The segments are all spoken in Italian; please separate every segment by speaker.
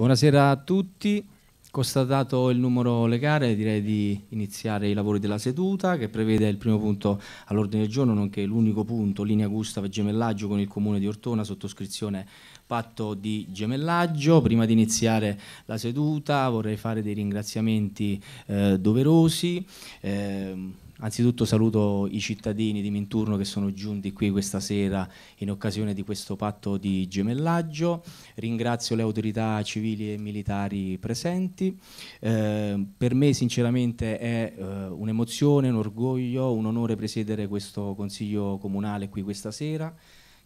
Speaker 1: Buonasera a tutti, constatato il numero legale direi di iniziare i lavori della seduta che prevede il primo punto all'ordine del giorno nonché l'unico punto linea Gustav e gemellaggio con il comune di Ortona sottoscrizione patto di gemellaggio. Prima di iniziare la seduta vorrei fare dei ringraziamenti eh, doverosi. Eh, Anzitutto saluto i cittadini di Minturno che sono giunti qui questa sera in occasione di questo patto di gemellaggio, ringrazio le autorità civili e militari presenti, eh, per me sinceramente è eh, un'emozione, un orgoglio, un onore presiedere questo Consiglio Comunale qui questa sera,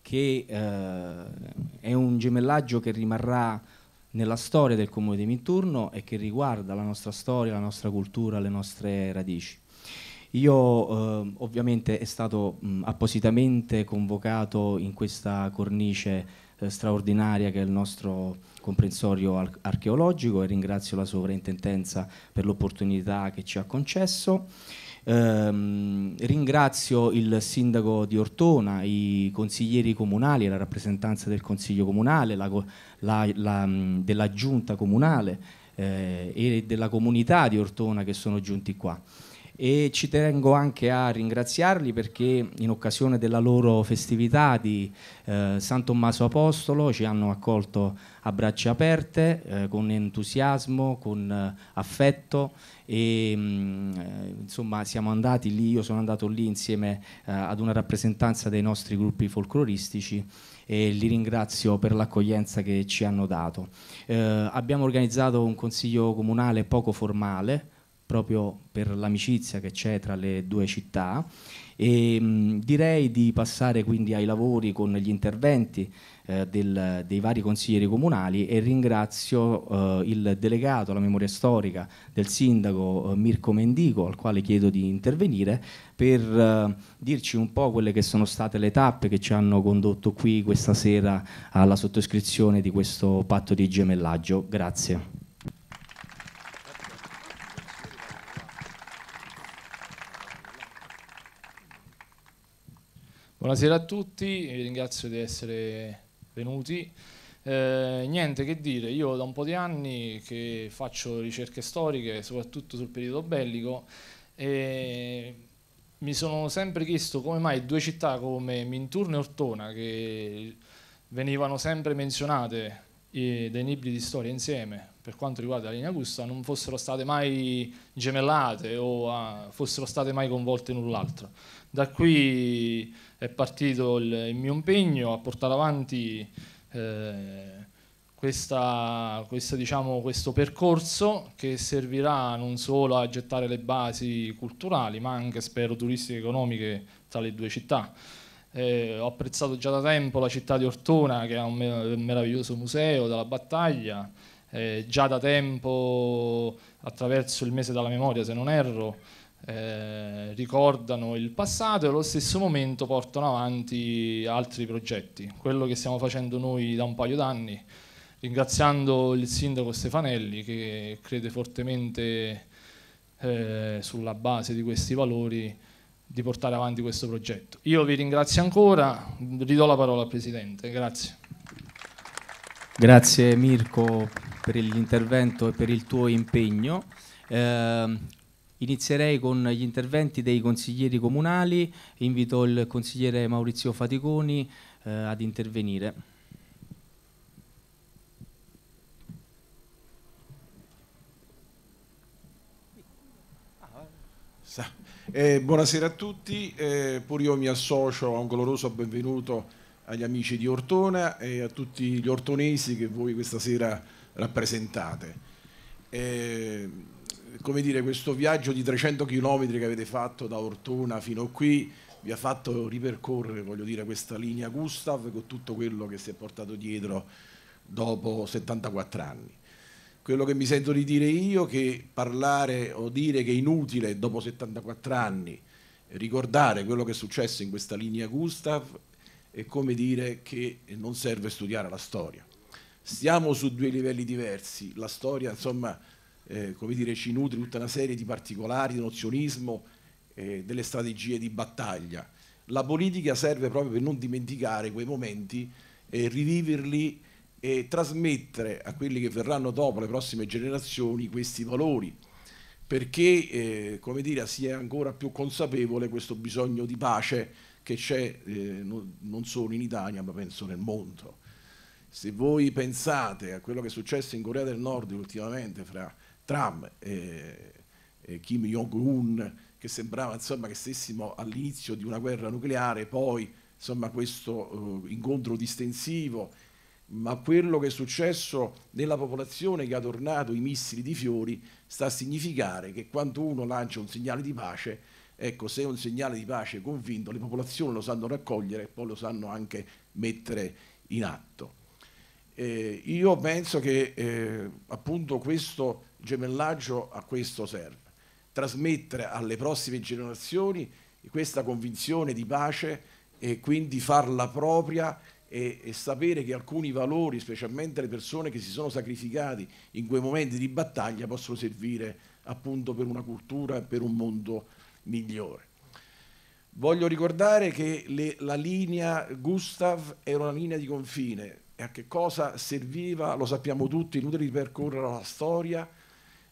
Speaker 1: che eh, è un gemellaggio che rimarrà nella storia del Comune di Minturno e che riguarda la nostra storia, la nostra cultura, le nostre radici. Io eh, ovviamente è stato mh, appositamente convocato in questa cornice eh, straordinaria che è il nostro comprensorio ar archeologico e ringrazio la sovrintendenza per l'opportunità che ci ha concesso. Eh, ringrazio il sindaco di Ortona, i consiglieri comunali, la rappresentanza del consiglio comunale, la, la, la, della giunta comunale eh, e della comunità di Ortona che sono giunti qua e ci tengo anche a ringraziarli perché in occasione della loro festività di eh, San Tommaso Apostolo ci hanno accolto a braccia aperte, eh, con entusiasmo, con eh, affetto e mh, mm, eh, insomma siamo andati lì, io sono andato lì insieme eh, ad una rappresentanza dei nostri gruppi folcloristici e li ringrazio per l'accoglienza che ci hanno dato. Eh, abbiamo organizzato un consiglio comunale poco formale proprio per l'amicizia che c'è tra le due città e mh, direi di passare quindi ai lavori con gli interventi eh, del, dei vari consiglieri comunali e ringrazio eh, il delegato alla memoria storica del sindaco eh, Mirko Mendico al quale chiedo di intervenire per eh, dirci un po' quelle che sono state le tappe che ci hanno condotto qui questa sera alla sottoscrizione di questo patto di gemellaggio.
Speaker 2: Grazie. Buonasera a tutti, vi ringrazio di essere venuti. Eh, niente che dire, io da un po' di anni che faccio ricerche storiche, soprattutto sul periodo bellico, e mi sono sempre chiesto come mai due città come Minturno e Ortona, che venivano sempre menzionate dai libri di storia insieme per quanto riguarda la linea Augusta, non fossero state mai gemellate o ah, fossero state mai coinvolte in null'altro. Da qui è partito il, il mio impegno a portare avanti eh, questa, questa, diciamo, questo percorso che servirà non solo a gettare le basi culturali ma anche spero turistiche e economiche tra le due città. Eh, ho apprezzato già da tempo la città di Ortona che ha un meraviglioso museo della battaglia, eh, già da tempo attraverso il mese della memoria se non erro eh, ricordano il passato e allo stesso momento portano avanti altri progetti. Quello che stiamo facendo noi da un paio d'anni, ringraziando il sindaco Stefanelli che crede fortemente eh, sulla base di questi valori di portare avanti questo progetto. Io vi ringrazio ancora, ridò la parola al Presidente, grazie.
Speaker 1: Grazie Mirko per l'intervento e per il tuo impegno. Eh, Inizierei con gli interventi dei consiglieri comunali, invito il consigliere Maurizio Faticoni eh, ad intervenire.
Speaker 3: Eh, buonasera a tutti, eh, pur io mi associo a un caloroso benvenuto agli amici di Ortona e a tutti gli ortonesi che voi questa sera rappresentate. Eh, come dire, questo viaggio di 300 km che avete fatto da Ortona fino a qui vi ha fatto ripercorrere voglio dire, questa linea Gustav con tutto quello che si è portato dietro dopo 74 anni. Quello che mi sento di dire io è che parlare o dire che è inutile dopo 74 anni ricordare quello che è successo in questa linea Gustav è come dire che non serve studiare la storia. Stiamo su due livelli diversi, la storia insomma eh, come dire, ci nutre tutta una serie di particolari, di nozionismo, eh, delle strategie di battaglia. La politica serve proprio per non dimenticare quei momenti, eh, riviverli e trasmettere a quelli che verranno dopo, le prossime generazioni, questi valori, perché eh, come dire, sia ancora più consapevole questo bisogno di pace che c'è eh, non, non solo in Italia, ma penso nel mondo. Se voi pensate a quello che è successo in Corea del Nord ultimamente fra Trump e, e Kim Jong-un, che sembrava insomma, che stessimo all'inizio di una guerra nucleare, poi insomma, questo uh, incontro distensivo, ma quello che è successo nella popolazione che ha tornato i missili di fiori sta a significare che quando uno lancia un segnale di pace, ecco, se è un segnale di pace convinto, le popolazioni lo sanno raccogliere e poi lo sanno anche mettere in atto. Eh, io penso che eh, appunto questo gemellaggio a questo serve, trasmettere alle prossime generazioni questa convinzione di pace e quindi farla propria e, e, sapere che alcuni valori, specialmente le persone che si sono sacrificati in quei momenti di battaglia, possono servire appunto per una cultura e per un mondo migliore. Voglio ricordare che le, la linea Gustav era una linea di confine e a che cosa serviva, lo sappiamo tutti, inutile ripercorrere la storia,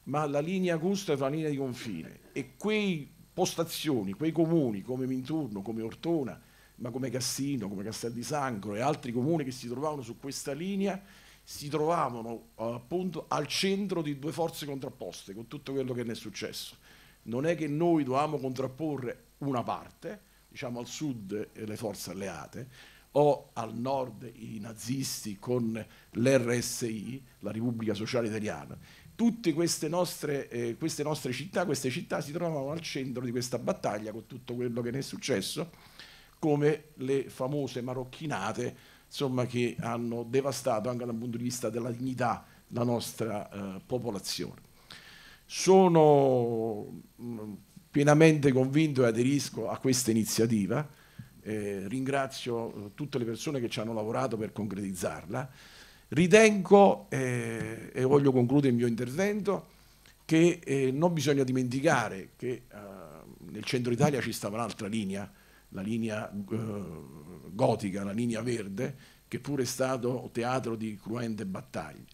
Speaker 3: ma la linea Augusta è una linea di confine e quei postazioni, quei comuni come Minturno, come Ortona, ma come Cassino, come Castel di Sangro e altri comuni che si trovavano su questa linea, si trovavano eh, appunto al centro di due forze contrapposte con tutto quello che ne è successo. Non è che noi dovevamo contrapporre una parte, diciamo al sud eh, le forze alleate, o al nord i nazisti con l'RSI, la Repubblica Sociale Italiana. Tutte queste nostre, eh, queste nostre città, queste città si trovano al centro di questa battaglia con tutto quello che ne è successo, come le famose marocchinate insomma, che hanno devastato anche dal punto di vista della dignità la nostra eh, popolazione. Sono mh, mm, pienamente convinto e aderisco a questa iniziativa eh, ringrazio eh, tutte le persone che ci hanno lavorato per concretizzarla. Ritengo, eh, e voglio concludere il mio intervento, che eh, non bisogna dimenticare che eh, nel centro Italia ci stava un'altra linea, la linea eh, gotica, la linea verde, che pure è stato teatro di cruente battaglie.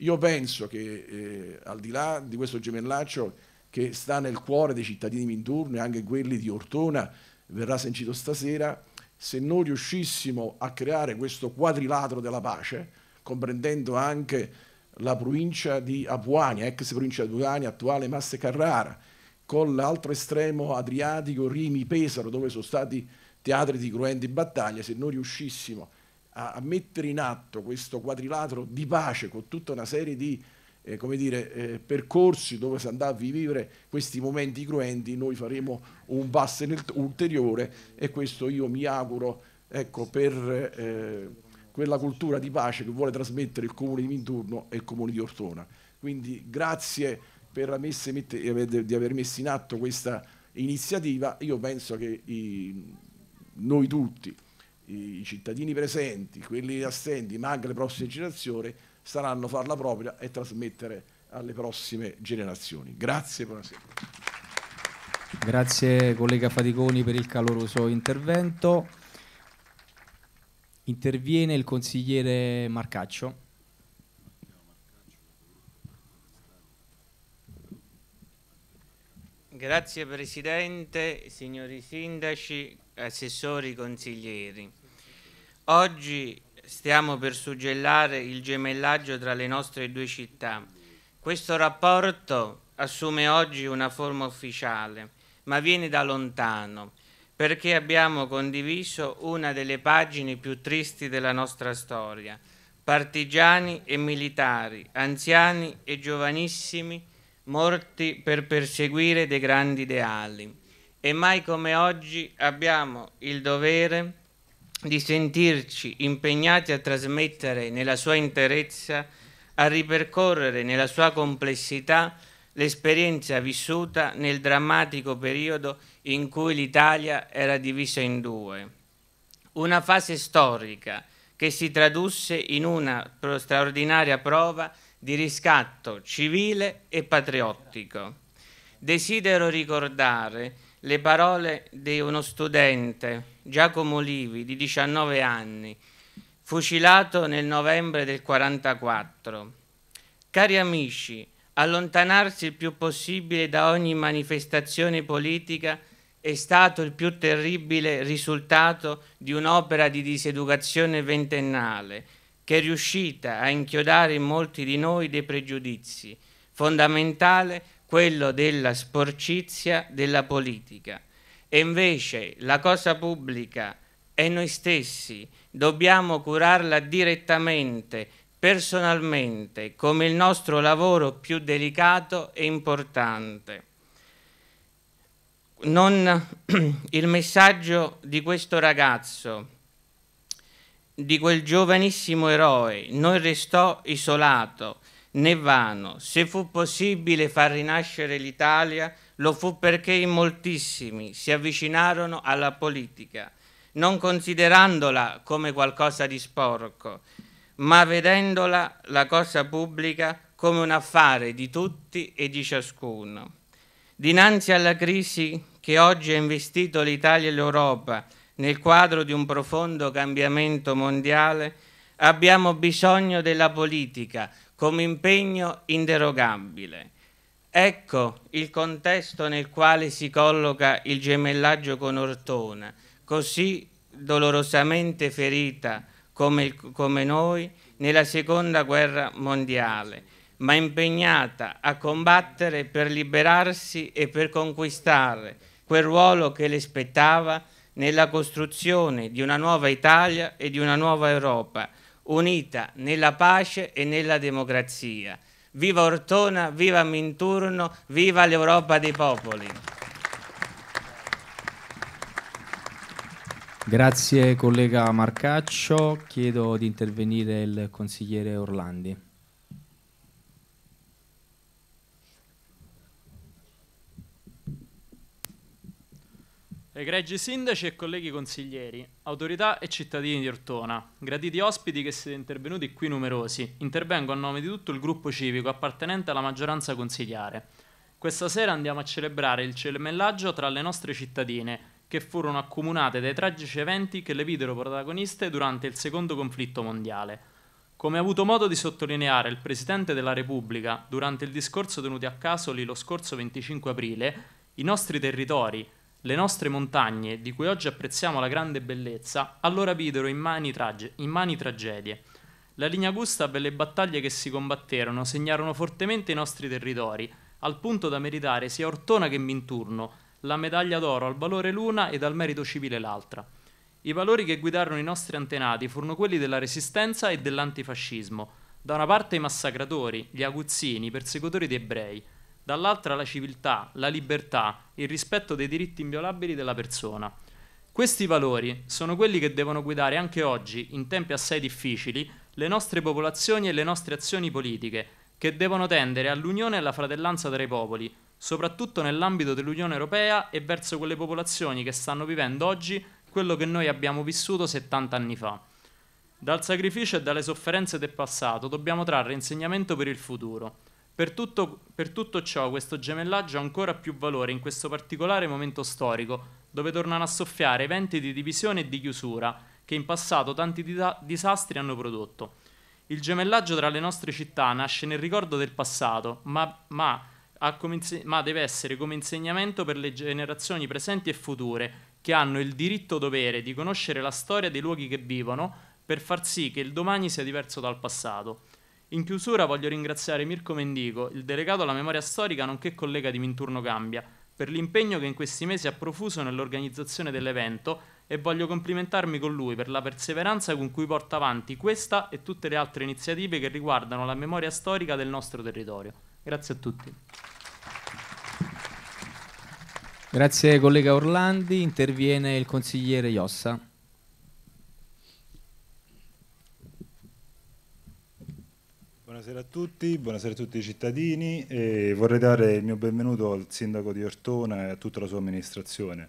Speaker 3: Io penso che al di là di questo gemellaccio che sta nel cuore dei cittadini intorno e anche quelli di Ortona, verrà sancito stasera, se noi riuscissimo a creare questo quadrilatero della pace, comprendendo anche la provincia di Apuania, ex provincia di Apuania, attuale Masse Carrara, con l'altro estremo adriatico Rimi Pesaro, dove sono stati teatri di cruenti battaglie, se noi riuscissimo a, mettere in atto questo quadrilatero di pace con tutta una serie di eh, come dire, eh, percorsi dove si andava a vivere questi momenti cruenti, noi faremo un passo ulteriore e questo io mi auguro ecco, per eh, quella cultura di pace che vuole trasmettere il comune di Minturno e il comune di Ortona. Quindi grazie per messa, di aver messo in atto questa iniziativa, io penso che i, noi tutti, i cittadini presenti, quelli assenti, ma anche le prossime generazioni, saranno farla propria e trasmettere alle prossime generazioni. Grazie, buonasera.
Speaker 1: Grazie collega Faticoni per il caloroso intervento. Interviene il consigliere Marcaccio.
Speaker 4: Grazie Presidente, signori sindaci, assessori, consiglieri. Oggi stiamo per suggellare il gemellaggio tra le nostre due città. Questo rapporto assume oggi una forma ufficiale, ma viene da lontano, perché abbiamo condiviso una delle pagine più tristi della nostra storia. Partigiani e militari, anziani e giovanissimi, morti per perseguire dei grandi ideali. E mai come oggi abbiamo il dovere di sentirci impegnati a trasmettere nella sua interezza, a ripercorrere nella sua complessità l'esperienza vissuta nel drammatico periodo in cui l'Italia era divisa in due. Una fase storica che si tradusse in una straordinaria prova di riscatto civile e patriottico. Desidero ricordare le parole di uno studente, Giacomo Livi, di 19 anni, fucilato nel novembre del 1944. Cari amici, allontanarsi il più possibile da ogni manifestazione politica è stato il più terribile risultato di un'opera di diseducazione ventennale che è riuscita a inchiodare in molti di noi dei pregiudizi, fondamentale quello della sporcizia della politica. E invece la cosa pubblica è noi stessi, dobbiamo curarla direttamente, personalmente, come il nostro lavoro più delicato e importante. Non, il messaggio di questo ragazzo, di quel giovanissimo eroe, non restò isolato, né vano. Se fu possibile far rinascere l'Italia, lo fu perché in moltissimi si avvicinarono alla politica, non considerandola come qualcosa di sporco, ma vedendola la cosa pubblica come un affare di tutti e di ciascuno. Dinanzi alla crisi che oggi ha investito l'Italia e l'Europa nel quadro di un profondo cambiamento mondiale, abbiamo bisogno della politica come impegno inderogabile. Ecco il contesto nel quale si colloca il gemellaggio con Ortona, così dolorosamente ferita come, come noi nella seconda guerra mondiale, ma impegnata a combattere per liberarsi e per conquistare quel ruolo che le spettava nella costruzione di una nuova Italia e di una nuova Europa, unita nella pace e nella democrazia. Viva Ortona, viva Minturno, viva l'Europa dei popoli.
Speaker 1: Grazie collega Marcaccio, chiedo di intervenire il consigliere Orlandi.
Speaker 5: Egregi sindaci e colleghi consiglieri, autorità e cittadini di Ortona, graditi ospiti che siete intervenuti qui numerosi, intervengo a nome di tutto il gruppo civico appartenente alla maggioranza consigliare. Questa sera andiamo a celebrare il celemellaggio tra le nostre cittadine, che furono accomunate dai tragici eventi che le videro protagoniste durante il secondo conflitto mondiale. Come ha avuto modo di sottolineare il Presidente della Repubblica durante il discorso tenuto a Casoli lo scorso 25 aprile, i nostri territori, le nostre montagne, di cui oggi apprezziamo la grande bellezza, allora videro in mani, trage- in mani tragedie. La linea Gusta e le battaglie che si combatterono segnarono fortemente i nostri territori, al punto da meritare sia Ortona che Minturno la medaglia d'oro al valore l'una ed al merito civile l'altra. I valori che guidarono i nostri antenati furono quelli della resistenza e dell'antifascismo. Da una parte i massacratori, gli aguzzini, i persecutori di ebrei, dall'altra la civiltà, la libertà, il rispetto dei diritti inviolabili della persona. Questi valori sono quelli che devono guidare anche oggi, in tempi assai difficili, le nostre popolazioni e le nostre azioni politiche, che devono tendere all'unione e alla fratellanza tra i popoli, soprattutto nell'ambito dell'Unione Europea e verso quelle popolazioni che stanno vivendo oggi quello che noi abbiamo vissuto 70 anni fa. Dal sacrificio e dalle sofferenze del passato dobbiamo trarre insegnamento per il futuro. Per tutto, per tutto ciò questo gemellaggio ha ancora più valore in questo particolare momento storico, dove tornano a soffiare eventi di divisione e di chiusura che in passato tanti disa- disastri hanno prodotto. Il gemellaggio tra le nostre città nasce nel ricordo del passato, ma, ma, inse- ma deve essere come insegnamento per le generazioni presenti e future, che hanno il diritto-dovere di conoscere la storia dei luoghi che vivono per far sì che il domani sia diverso dal passato. In chiusura voglio ringraziare Mirko Mendico, il delegato alla memoria storica nonché collega di Minturno Cambia, per l'impegno che in questi mesi ha profuso nell'organizzazione dell'evento e voglio complimentarmi con lui per la perseveranza con cui porta avanti questa e tutte le altre iniziative che riguardano la memoria storica del nostro
Speaker 1: territorio. Grazie a tutti. Grazie collega Orlandi, interviene il consigliere Iossa.
Speaker 6: Buonasera a tutti, buonasera a tutti i cittadini e vorrei dare il mio benvenuto al sindaco di Ortona e a tutta la sua amministrazione.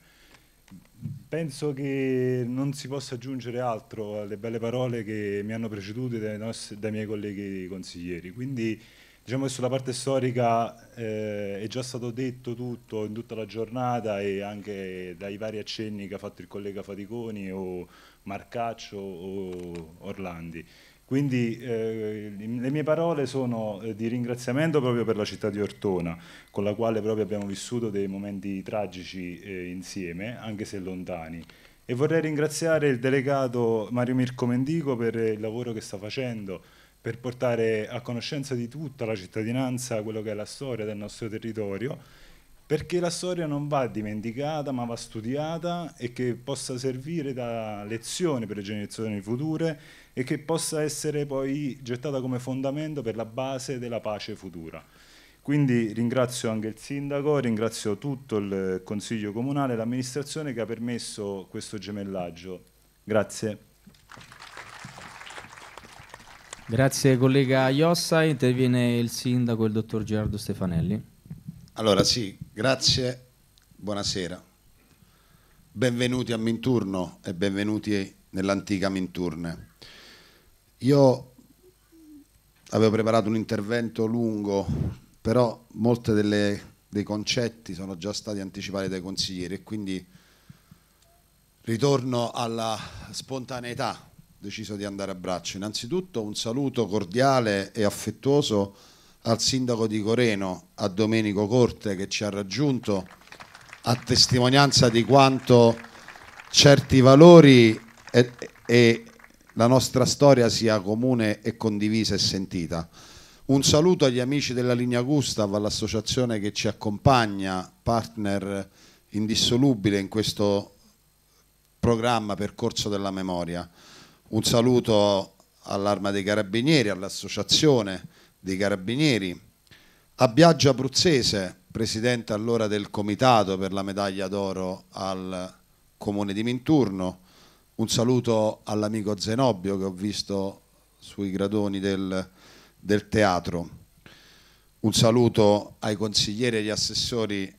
Speaker 6: Penso che non si possa aggiungere altro alle belle parole che mi hanno preceduto dai, nostri, dai miei colleghi consiglieri, quindi diciamo che sulla parte storica eh, è già stato detto tutto in tutta la giornata e anche dai vari accenni che ha fatto il collega Faticoni o Marcaccio o Orlandi. Quindi eh, le mie parole sono eh, di ringraziamento proprio per la città di Ortona, con la quale proprio abbiamo vissuto dei momenti tragici eh, insieme, anche se lontani. E vorrei ringraziare il delegato Mario Mirko Mendico per il lavoro che sta facendo, per portare a conoscenza di tutta la cittadinanza quello che è la storia del nostro territorio perché la storia non va dimenticata ma va studiata e che possa servire da lezione per le generazioni future e che possa essere poi gettata come fondamento per la base della pace futura. Quindi ringrazio anche il sindaco, ringrazio tutto il Consiglio Comunale e l'amministrazione che ha permesso questo gemellaggio. Grazie.
Speaker 1: Grazie collega Iossa, interviene il sindaco il dottor Gerardo Stefanelli.
Speaker 7: Allora sì, Grazie, buonasera. Benvenuti a Minturno e benvenuti nell'antica Minturne. Io avevo preparato un intervento lungo, però molti dei concetti sono già stati anticipati dai consiglieri e quindi ritorno alla spontaneità, ho deciso di andare a braccio. Innanzitutto un saluto cordiale e affettuoso a al sindaco di Coreno, a Domenico Corte che ci ha raggiunto, a testimonianza di quanto certi valori e, e la nostra storia sia comune e condivisa e sentita. Un saluto agli amici della linea Gustav, all'associazione che ci accompagna, partner indissolubile in questo programma Percorso della Memoria. Un saluto all'Arma dei Carabinieri, all'associazione, dei Carabinieri, a Biagio Abruzzese, presidente allora del Comitato per la medaglia d'oro al Comune di Minturno, un saluto all'amico Zenobio che ho visto sui gradoni del, del teatro, un saluto ai consiglieri e agli assessori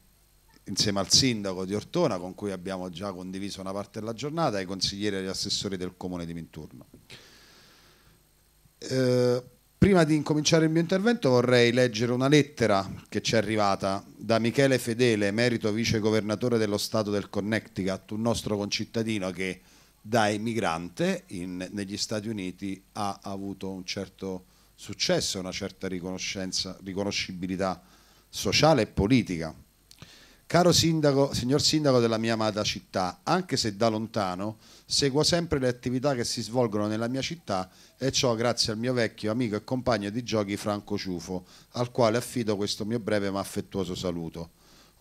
Speaker 7: insieme al sindaco di Ortona con cui abbiamo già condiviso una parte della giornata, ai consiglieri e agli assessori del Comune di Minturno. Eh, Prima di incominciare il mio intervento vorrei leggere una lettera che ci è arrivata da Michele Fedele, emerito vicegovernatore dello Stato del Connecticut, un nostro concittadino che da emigrante in, negli Stati Uniti ha avuto un certo successo, una certa riconoscenza, riconoscibilità sociale e politica. Caro sindaco, signor sindaco della mia amata città, anche se da lontano, seguo sempre le attività che si svolgono nella mia città e ciò grazie al mio vecchio amico e compagno di giochi Franco Ciufo, al quale affido questo mio breve ma affettuoso saluto.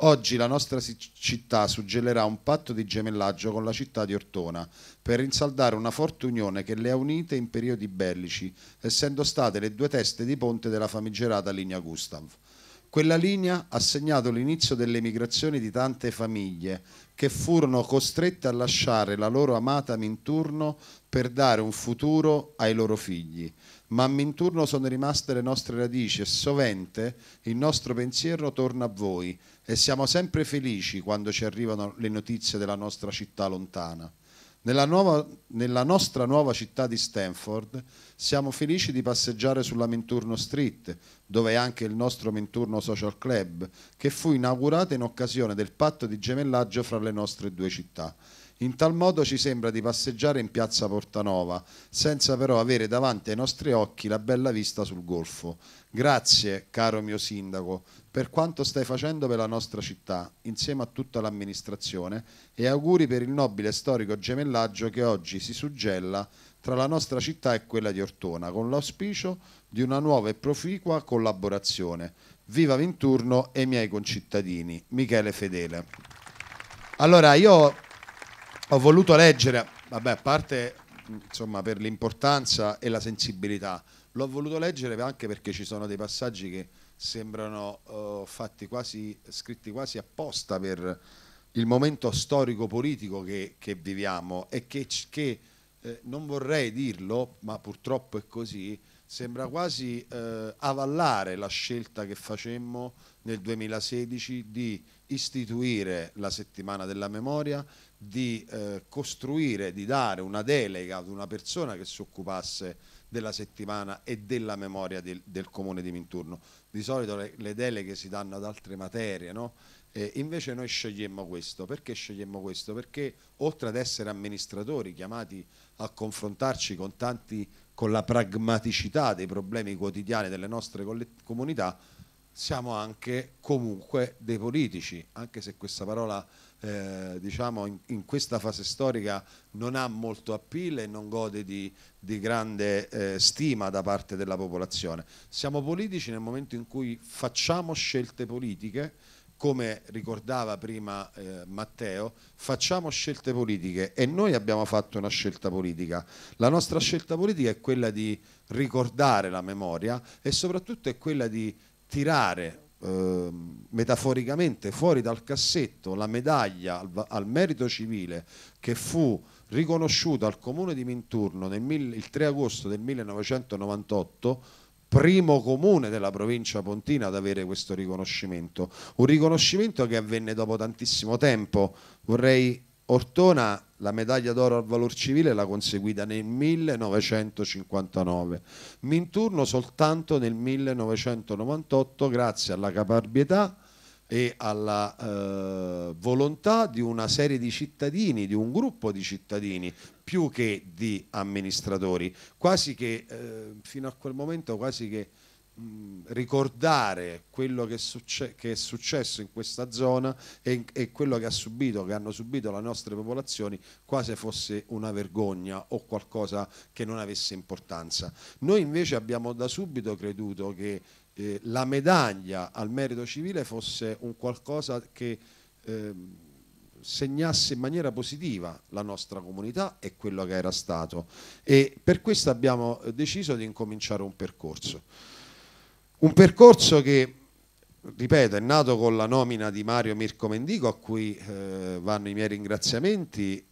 Speaker 7: Oggi la nostra città suggellerà un patto di gemellaggio con la città di Ortona per rinsaldare una forte unione che le ha unite in periodi bellici, essendo state le due teste di ponte della famigerata linea Gustav. Quella linea ha segnato l'inizio delle migrazioni di tante famiglie che furono costrette a lasciare la loro amata Minturno per dare un futuro ai loro figli. Ma a Minturno sono rimaste le nostre radici e sovente il nostro pensiero torna a voi e siamo sempre felici quando ci arrivano le notizie della nostra città lontana. Nella, nuova, nella nostra nuova città di Stanford siamo felici di passeggiare sulla Menturno Street, dove è anche il nostro Menturno Social Club, che fu inaugurata in occasione del patto di gemellaggio fra le nostre due città. In tal modo ci sembra di passeggiare in piazza Portanova, senza però avere davanti ai nostri occhi la bella vista sul golfo. Grazie, caro mio sindaco, per quanto stai facendo per la nostra città, insieme a tutta l'amministrazione, e auguri per il nobile e storico gemellaggio che oggi si suggella tra la nostra città e quella di Ortona, con l'auspicio di una nuova e proficua collaborazione. Viva Vinturno e i miei concittadini, Michele Fedele. Allora, io ho voluto leggere, vabbè, a parte insomma, per l'importanza e la sensibilità, l'ho voluto leggere anche perché ci sono dei passaggi che sembrano uh, fatti quasi, scritti quasi apposta per il momento storico-politico che, che viviamo e che, che eh, non vorrei dirlo, ma purtroppo è così, sembra quasi eh, avallare la scelta che facemmo nel 2016 di istituire la settimana della memoria, di eh, costruire, di dare una delega ad una persona che si occupasse della settimana e della memoria del, del comune di Minturno. Di solito le, le, deleghe si danno ad altre materie, no? E invece noi scegliemmo questo. Perché scegliemmo questo? Perché oltre ad essere amministratori chiamati a confrontarci con tanti con la pragmaticità dei problemi quotidiani delle nostre comunità, siamo anche comunque dei politici, anche se questa parola eh, diciamo in, in, questa fase storica non ha molto appeal e non gode di, di grande eh, stima da parte della popolazione. Siamo politici nel momento in cui facciamo scelte politiche come ricordava prima eh, Matteo, facciamo scelte politiche e noi abbiamo fatto una scelta politica. La nostra scelta politica è quella di ricordare la memoria e soprattutto è quella di tirare eh, metaforicamente fuori dal cassetto la medaglia al, al merito civile che fu riconosciuta al comune di Minturno nel, il 3 agosto del 1998 primo comune della provincia pontina ad avere questo riconoscimento, un riconoscimento che avvenne dopo tantissimo tempo. Vorrei Ortona la medaglia d'oro al valor civile l'ha conseguita nel 1959, Minturno soltanto nel 1998 grazie alla caparbietà e alla eh, volontà di una serie di cittadini, di un gruppo di cittadini, più che di amministratori, quasi che eh, fino a quel momento quasi che mm, ricordare quello che, succe che, è successo in questa zona e, e quello che, ha subito, che hanno subito le nostre popolazioni quasi fosse una vergogna o qualcosa che non avesse importanza. Noi invece abbiamo da subito creduto che eh, la medaglia al merito civile fosse un qualcosa che eh, segnasse in maniera positiva la nostra comunità e quello che era stato e per questo abbiamo deciso di incominciare un percorso. Un percorso che ripeto, è nato con la nomina di Mario Mirko Mendico, a cui eh, vanno i miei ringraziamenti,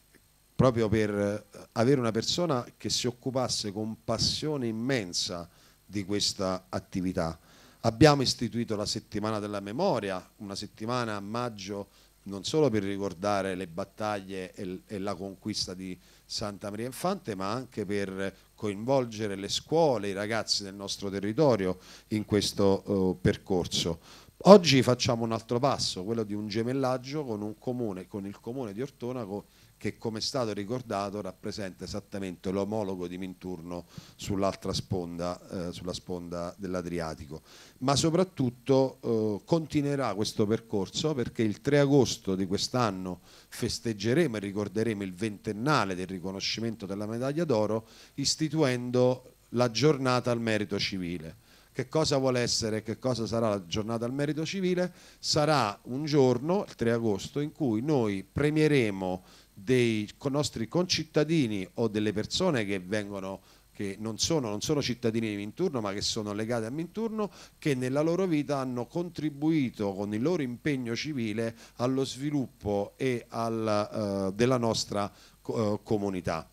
Speaker 7: proprio per eh, avere una persona che si occupasse con passione immensa di questa attività. Abbiamo istituito la settimana della memoria, una settimana a maggio non solo per ricordare le battaglie e, la conquista di Santa Maria Infante, ma anche per coinvolgere le scuole, i ragazzi del nostro territorio in questo eh, percorso. Oggi facciamo un altro passo, quello di un gemellaggio con, un comune, con il comune di Ortonaco che come è stato ricordato rappresenta esattamente l'omologo di Minturno sull'altra sponda, eh, sulla sponda dell'Adriatico, ma soprattutto eh, continuerà questo percorso perché il 3 agosto di quest'anno festeggeremo e ricorderemo il ventennale del riconoscimento della medaglia d'oro istituendo la giornata al merito civile che cosa vuole essere, e che cosa sarà la giornata al merito civile, sarà un giorno, il 3 agosto, in cui noi premieremo dei nostri concittadini o delle persone che vengono che non sono, non sono, cittadini di Minturno ma che sono legati a Minturno che nella loro vita hanno contribuito con il loro impegno civile allo sviluppo e al, eh, della nostra eh, comunità.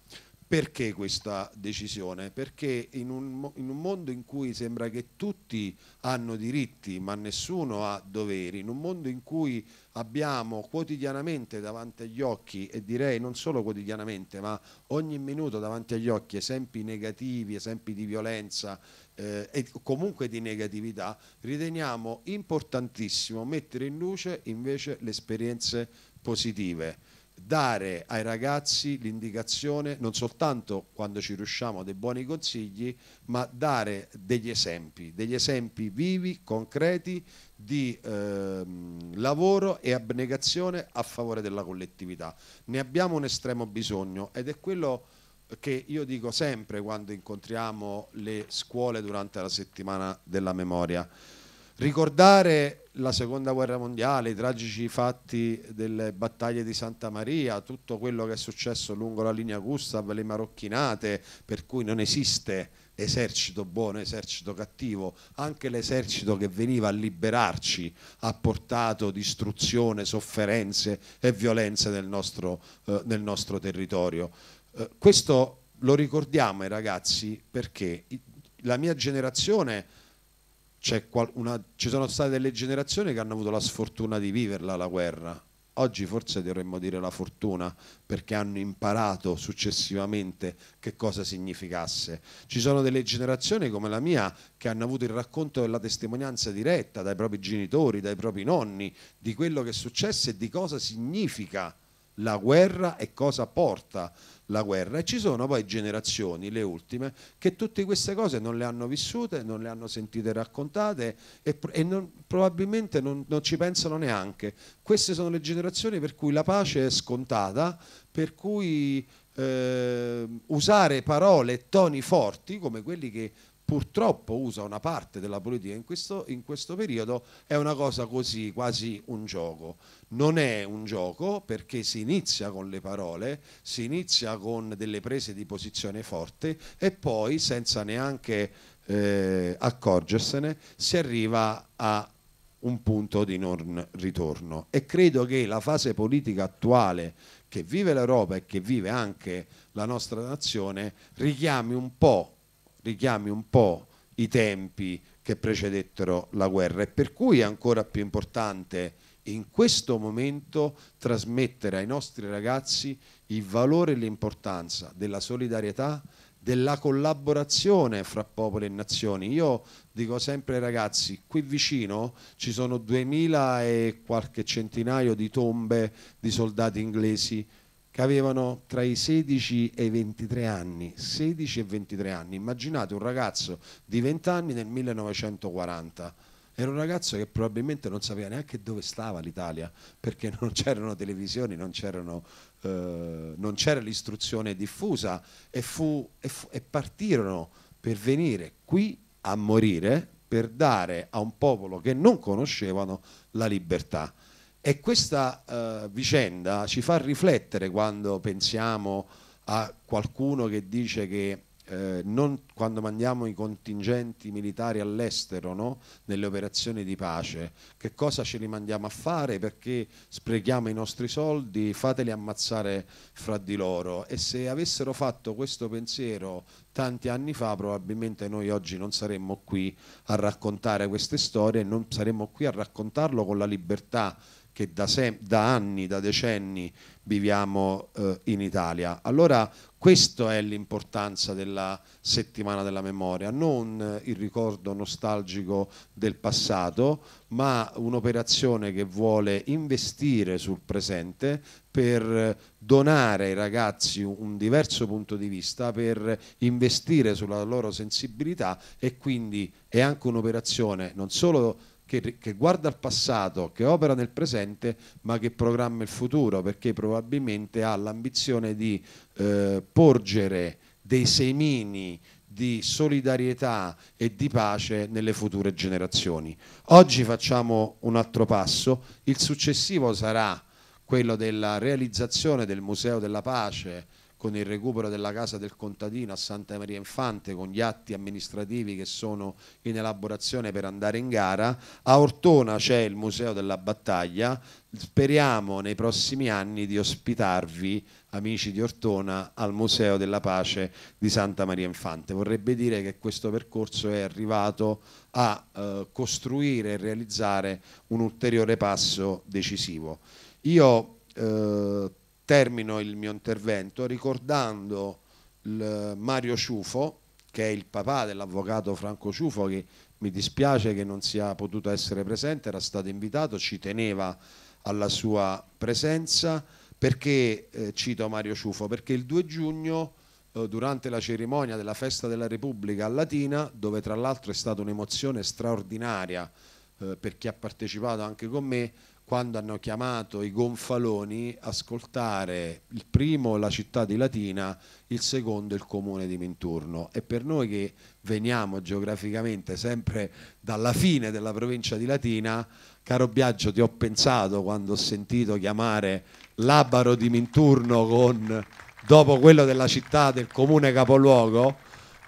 Speaker 7: Perché questa decisione? Perché in un, in un, mondo in cui sembra che tutti hanno diritti ma nessuno ha doveri, in un mondo in cui abbiamo quotidianamente davanti agli occhi e direi non solo quotidianamente ma ogni minuto davanti agli occhi esempi negativi, esempi di violenza eh, e comunque di negatività, riteniamo importantissimo mettere in luce invece le esperienze positive dare ai ragazzi l'indicazione, non soltanto quando ci riusciamo dei buoni consigli, ma dare degli esempi, degli esempi vivi, concreti di ehm, lavoro e abnegazione a favore della collettività. Ne abbiamo un estremo bisogno ed è quello che io dico sempre quando incontriamo le scuole durante la settimana della memoria. Ricordare la seconda guerra mondiale, i tragici fatti delle battaglie di Santa Maria, tutto quello che è successo lungo la linea Gustav, le marocchinate, per cui non esiste esercito buono, esercito cattivo, anche l'esercito che veniva a liberarci ha portato distruzione, sofferenze e violenze nel nostro, eh, nel nostro territorio. Eh, questo lo ricordiamo ai eh, ragazzi perché la mia generazione una, ci sono state delle generazioni che hanno avuto la sfortuna di viverla la guerra. Oggi forse dovremmo dire la fortuna perché hanno imparato successivamente che cosa significasse. Ci sono delle generazioni come la mia che hanno avuto il racconto della testimonianza diretta dai propri genitori, dai propri nonni, di quello che è successo e di cosa significa la guerra e cosa porta la guerra e ci sono poi generazioni, le ultime, che tutte queste cose non le hanno vissute, non le hanno sentite raccontate e, e non, probabilmente non, non ci pensano neanche. Queste sono le generazioni per cui la pace è scontata, per cui eh, usare parole e toni forti come quelli che purtroppo usa una parte della politica in questo, in questo, periodo è una cosa così, quasi un gioco. Non è un gioco perché si inizia con le parole, si inizia con delle prese di posizione forti e poi senza neanche eh, accorgersene si arriva a un punto di non ritorno e credo che la fase politica attuale che vive l'Europa e che vive anche la nostra nazione richiami un po' richiami un po' i tempi che precedettero la guerra e per cui è ancora più importante in questo momento trasmettere ai nostri ragazzi il valore e l'importanza della solidarietà, della collaborazione fra popoli e nazioni. Io dico sempre ai ragazzi, qui vicino ci sono 2000 e qualche centinaio di tombe di soldati inglesi che avevano tra i 16 e i 23 anni, 16 e 23 anni, immaginate un ragazzo di 20 anni nel 1940, era un ragazzo che probabilmente non sapeva neanche dove stava l'Italia, perché non c'erano televisioni, non, eh, non c'era l'istruzione diffusa e, fu, e, fu, e partirono per venire qui a morire per dare a un popolo che non conoscevano la libertà. E questa eh, vicenda ci fa riflettere quando pensiamo a qualcuno che dice che eh, non, quando mandiamo i contingenti militari all'estero no? nelle operazioni di pace, che cosa ce li mandiamo a fare, perché sprechiamo i nostri soldi, fateli ammazzare fra di loro e se avessero fatto questo pensiero tanti anni fa probabilmente noi oggi non saremmo qui a raccontare queste storie, non saremmo qui a raccontarlo con la libertà che da, da anni, da decenni viviamo eh, in Italia. Allora questa è l'importanza della settimana della memoria, non il ricordo nostalgico del passato, ma un'operazione che vuole investire sul presente per donare ai ragazzi un diverso punto di vista, per investire sulla loro sensibilità e quindi è anche un'operazione non solo che, che, guarda al passato, che opera nel presente, ma che programma il futuro, perché probabilmente ha l'ambizione di eh, porgere dei semini di solidarietà e di pace nelle future generazioni. Oggi facciamo un altro passo, il successivo sarà quello della realizzazione del Museo della Pace con il recupero della casa del contadino a Santa Maria Infante, con gli atti amministrativi che sono in elaborazione per andare in gara. A Ortona c'è il Museo della Battaglia, speriamo nei prossimi anni di ospitarvi, amici di Ortona, al Museo della Pace di Santa Maria Infante. Vorrebbe dire che questo percorso è arrivato a eh, costruire e realizzare un ulteriore passo decisivo. Io eh, termino il mio intervento ricordando Mario Ciufo, che è il papà dell'avvocato Franco Ciufo, che mi dispiace che non sia potuto essere presente, era stato invitato, ci teneva alla sua presenza. Perché eh, cito Mario Ciufo? Perché il 2 giugno, eh, durante la cerimonia della Festa della Repubblica a Latina, dove tra l'altro è stata un'emozione straordinaria eh, per chi ha partecipato anche con me, quando hanno chiamato i gonfaloni ascoltare il primo la città di Latina, il secondo il comune di Minturno e per noi che veniamo geograficamente sempre dalla fine della provincia di Latina, caro Biagio ti ho pensato quando ho sentito chiamare l'Abaro di Minturno con, dopo quello della città del comune capoluogo,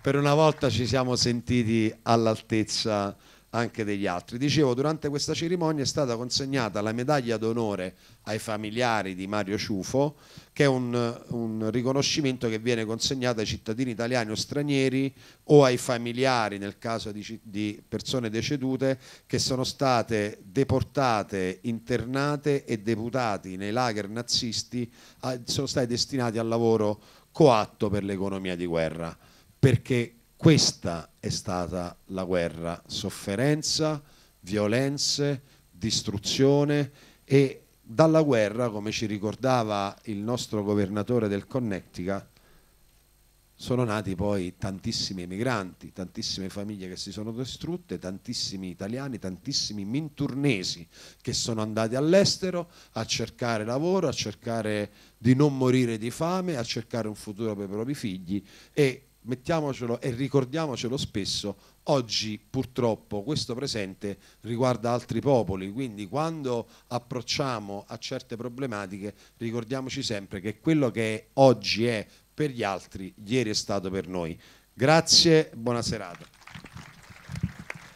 Speaker 7: per una volta ci siamo sentiti all'altezza anche degli altri. Dicevo, durante questa cerimonia è stata consegnata la medaglia d'onore ai familiari di Mario Ciufo, che è un, un riconoscimento che viene consegnato ai cittadini italiani o stranieri o ai familiari, nel caso di, di persone decedute, che sono state deportate, internate e deputati nei lager nazisti, sono stati destinati al lavoro coatto per l'economia di guerra perché questa è stata la guerra, sofferenza, violenze, distruzione e dalla guerra, come ci ricordava il nostro governatore del Connecticut, sono nati poi tantissimi emigranti, tantissime famiglie che si sono distrutte, tantissimi italiani, tantissimi minturnesi che sono andati all'estero a cercare lavoro, a cercare di non morire di fame, a cercare un futuro per i propri figli e mettiamocelo e ricordiamocelo spesso, oggi purtroppo questo presente riguarda altri popoli, quindi quando approcciamo a certe problematiche ricordiamoci sempre che quello che oggi è per gli altri, ieri è stato per noi. Grazie, buona serata.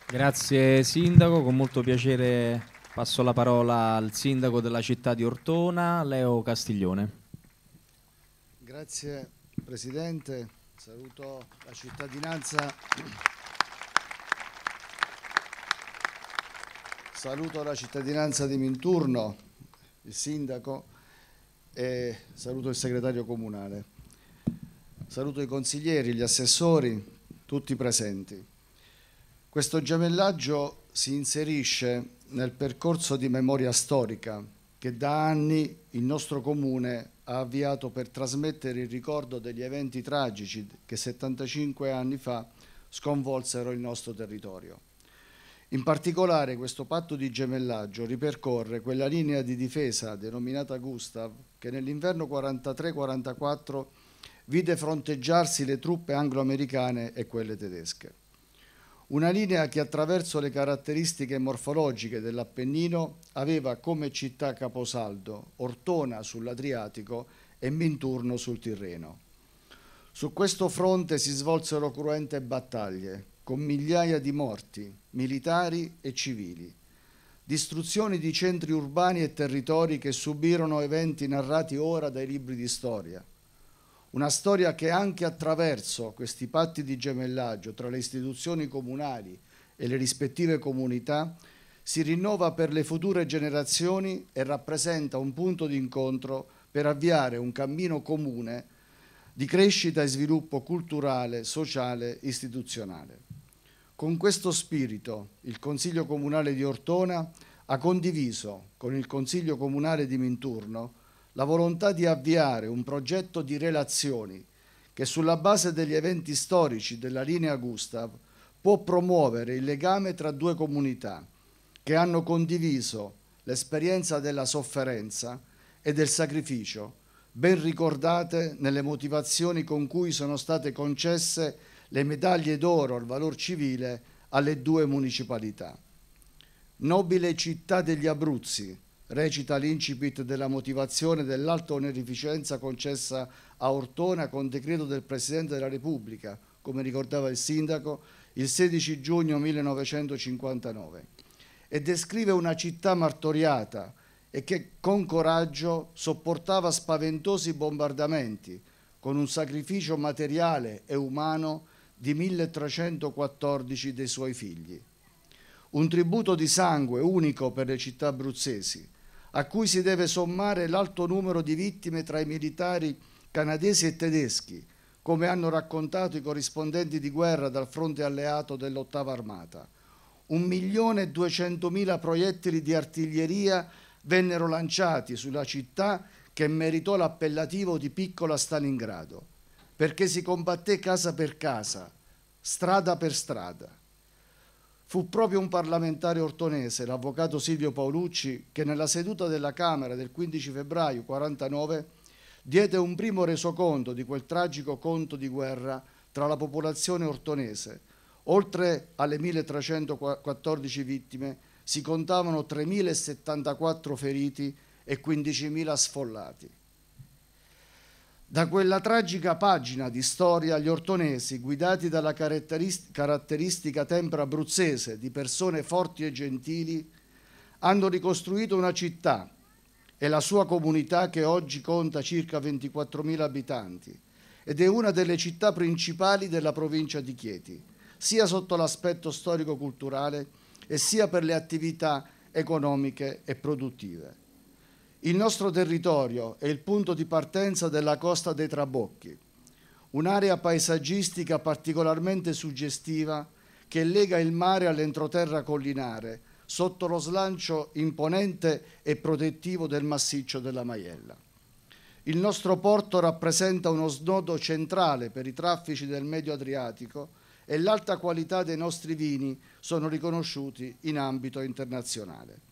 Speaker 7: Grazie Sindaco, con
Speaker 1: molto piacere passo la parola al Sindaco della città di Ortona, Leo Castiglione.
Speaker 8: Grazie Presidente saluto la cittadinanza. Saluto la cittadinanza di Minturno, il sindaco e saluto il segretario comunale. Saluto i consiglieri, gli assessori, tutti presenti. Questo gemellaggio si inserisce nel percorso di memoria storica che da anni il nostro comune ha avviato per trasmettere il ricordo degli eventi tragici che 75 anni fa sconvolsero il nostro territorio. In particolare questo patto di gemellaggio ripercorre quella linea di difesa denominata Gustav che nell'inverno 43-44 vide fronteggiarsi le truppe anglo-americane e quelle tedesche. Una linea che attraverso le caratteristiche morfologiche dell'Appennino aveva come città Caposaldo, Ortona sull'Adriatico e Minturno sul Tirreno. Su questo fronte si svolsero cruente battaglie, con migliaia di morti, militari e civili, distruzioni di centri urbani e territori che subirono eventi narrati ora dai libri di storia, una storia che anche attraverso questi patti di gemellaggio tra le istituzioni comunali e le rispettive comunità si rinnova per le future generazioni e rappresenta un punto di incontro per avviare un cammino comune di crescita e sviluppo culturale, sociale, istituzionale. Con questo spirito il Consiglio Comunale di Ortona ha condiviso con il Consiglio Comunale di Minturno la volontà di avviare un progetto di relazioni che sulla base degli eventi storici della linea Gustav può promuovere il legame tra due comunità che hanno condiviso l'esperienza della sofferenza e del sacrificio, ben ricordate nelle motivazioni con cui sono state concesse le medaglie d'oro al valor civile alle due municipalità. Nobile città degli Abruzzi, recita l'incipit della motivazione dell'alta onerificenza concessa a Ortona con decreto del Presidente della Repubblica, come ricordava il Sindaco, il 16 giugno 1959, e descrive una città martoriata e che con coraggio sopportava spaventosi bombardamenti, con un sacrificio materiale e umano di 1314 dei suoi figli. Un tributo di sangue unico per le città abruzzesi, a cui si deve sommare l'alto numero di vittime tra i militari canadesi e tedeschi, come hanno raccontato i corrispondenti di guerra dal fronte alleato dell'ottava armata. Un milione e duecentomila proiettili di artiglieria vennero lanciati sulla città che meritò l'appellativo di piccola Stalingrado, perché si combatté casa per casa, strada per strada. Fu proprio un parlamentare ortonese, l'avvocato Silvio Paolucci, che nella seduta della Camera del 15 febbraio 49 diede un primo resoconto di quel tragico conto di guerra tra la popolazione ortonese. Oltre alle 1314 vittime si contavano 3074 feriti e 15.000 sfollati. Da quella tragica pagina di storia gli ortonesi, guidati dalla caratteristica tempra abruzzese di persone forti e gentili, hanno ricostruito una città e la sua comunità che oggi conta circa 24.000 abitanti ed è una delle città principali della provincia di Chieti, sia sotto l'aspetto storico-culturale e sia per le attività economiche e produttive. Il nostro territorio è il punto di partenza della costa dei Trabocchi, un'area paesaggistica particolarmente suggestiva che lega il mare all'entroterra collinare sotto lo slancio imponente e protettivo del massiccio della Maiella. Il nostro porto rappresenta uno snodo centrale per i traffici del Medio Adriatico e l'alta qualità dei nostri vini sono riconosciuti in ambito internazionale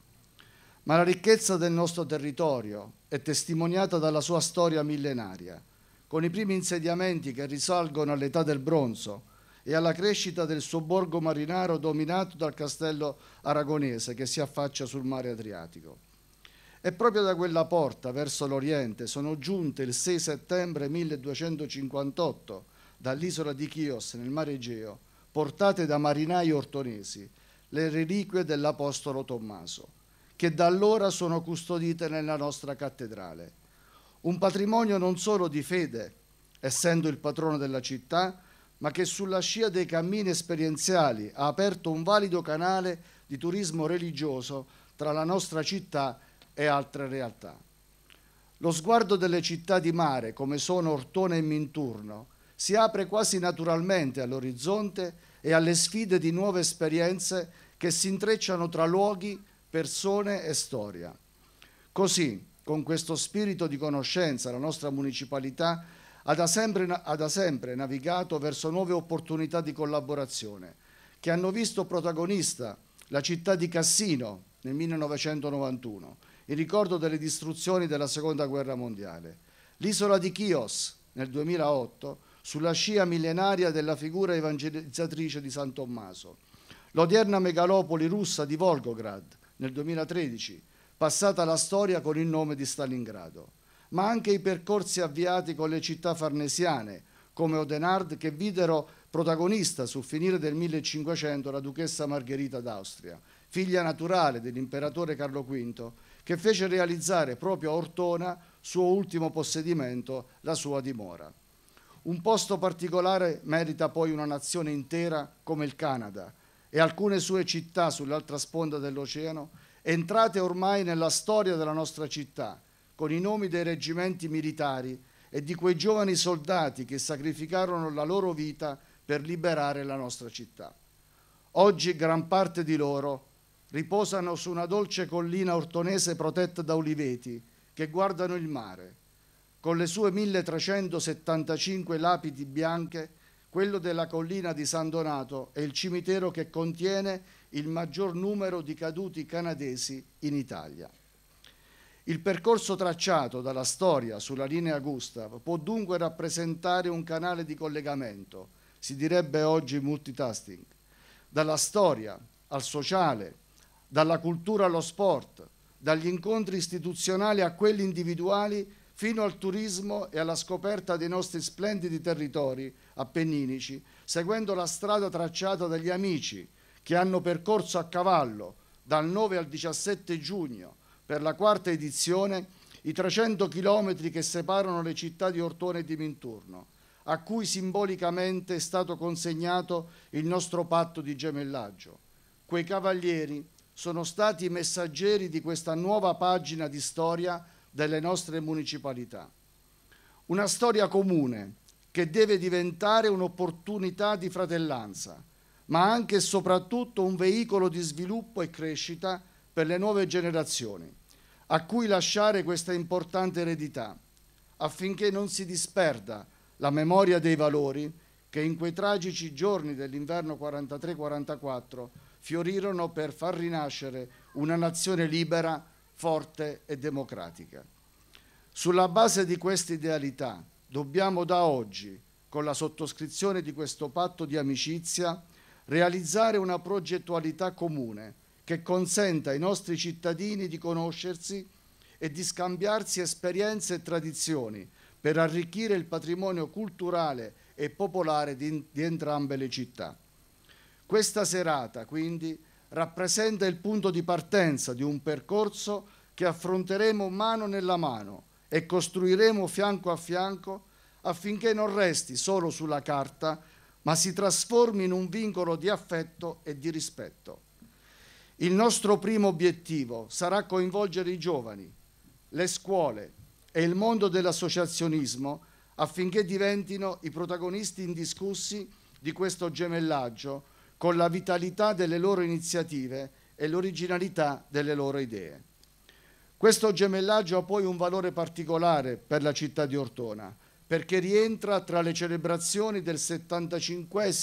Speaker 8: ma la ricchezza del nostro territorio è testimoniata dalla sua storia millenaria, con i primi insediamenti che risalgono all'età del bronzo e alla crescita del suo borgo marinaro dominato dal castello aragonese che si affaccia sul mare Adriatico. E proprio da quella porta verso l'Oriente sono giunte il 6 settembre 1258 dall'isola di Chios nel mare Egeo, portate da marinai ortonesi, le reliquie dell'Apostolo Tommaso che da allora sono custodite nella nostra cattedrale. Un patrimonio non solo di fede, essendo il patrono della città, ma che sulla scia dei cammini esperienziali ha aperto un valido canale di turismo religioso tra la nostra città e altre realtà. Lo sguardo delle città di mare, come sono Ortone e Minturno, si apre quasi naturalmente all'orizzonte e alle sfide di nuove esperienze che si intrecciano tra luoghi persone e storia. Così, con questo spirito di conoscenza, la nostra municipalità ha da sempre, ha da sempre navigato verso nuove opportunità di collaborazione, che hanno visto protagonista la città di Cassino nel 1991, in ricordo delle distruzioni della Seconda Guerra Mondiale, l'isola di Chios nel 2008, sulla scia millenaria della figura evangelizzatrice di San Tommaso, l'odierna megalopoli russa di Volgograd, nel 2013, passata alla storia con il nome di Stalingrado, ma anche i percorsi avviati con le città farnesiane, come Odenard, che videro protagonista sul finire del 1500 la duchessa Margherita d'Austria, figlia naturale dell'imperatore Carlo V, che fece realizzare proprio a Ortona, suo ultimo possedimento, la sua dimora. Un posto particolare merita poi una nazione intera come il Canada, e alcune sue città sull'altra sponda dell'oceano, entrate ormai nella storia della nostra città, con i nomi dei reggimenti militari e di quei giovani soldati che sacrificarono la loro vita per liberare la nostra città. Oggi gran parte di loro riposano su una dolce collina ortonese protetta da oliveti che guardano il mare. Con le sue 1375 lapidi bianche quello della collina di San Donato è il cimitero che contiene il maggior numero di caduti canadesi in Italia. Il percorso tracciato dalla storia sulla linea Gustav può dunque rappresentare un canale di collegamento, si direbbe oggi multitasking, dalla storia al sociale, dalla cultura allo sport, dagli incontri istituzionali a quelli individuali fino al turismo e alla scoperta dei nostri splendidi territori appenninici, seguendo la strada tracciata dagli amici che hanno percorso a cavallo dal 9 al 17 giugno per la quarta edizione i 300 chilometri che separano le città di Ortone e di Minturno, a cui simbolicamente è stato consegnato il nostro patto di gemellaggio. Quei cavalieri sono stati i messaggeri di questa nuova pagina di storia delle nostre municipalità. Una storia comune che deve diventare un'opportunità di fratellanza, ma anche e soprattutto un veicolo di sviluppo e crescita per le nuove generazioni, a cui lasciare questa importante eredità, affinché non si disperda la memoria dei valori che in quei tragici giorni dell'inverno 43-44 fiorirono per far rinascere una nazione libera forte e democratica. Sulla base di questa idealità dobbiamo da oggi, con la sottoscrizione di questo patto di amicizia, realizzare una progettualità comune che consenta ai nostri cittadini di conoscersi e di scambiarsi esperienze e tradizioni per arricchire il patrimonio culturale e popolare di, di entrambe le città. Questa serata, quindi, rappresenta il punto di partenza di un percorso che affronteremo mano nella mano e costruiremo fianco a fianco affinché non resti solo sulla carta, ma si trasformi in un vincolo di affetto e di rispetto. Il nostro primo obiettivo sarà coinvolgere i giovani, le scuole e il mondo dell'associazionismo affinché diventino i protagonisti indiscussi di questo gemellaggio con la vitalità delle loro iniziative e l'originalità delle loro idee. Questo gemellaggio ha poi un valore particolare per la città di Ortona, perché rientra tra le celebrazioni del 75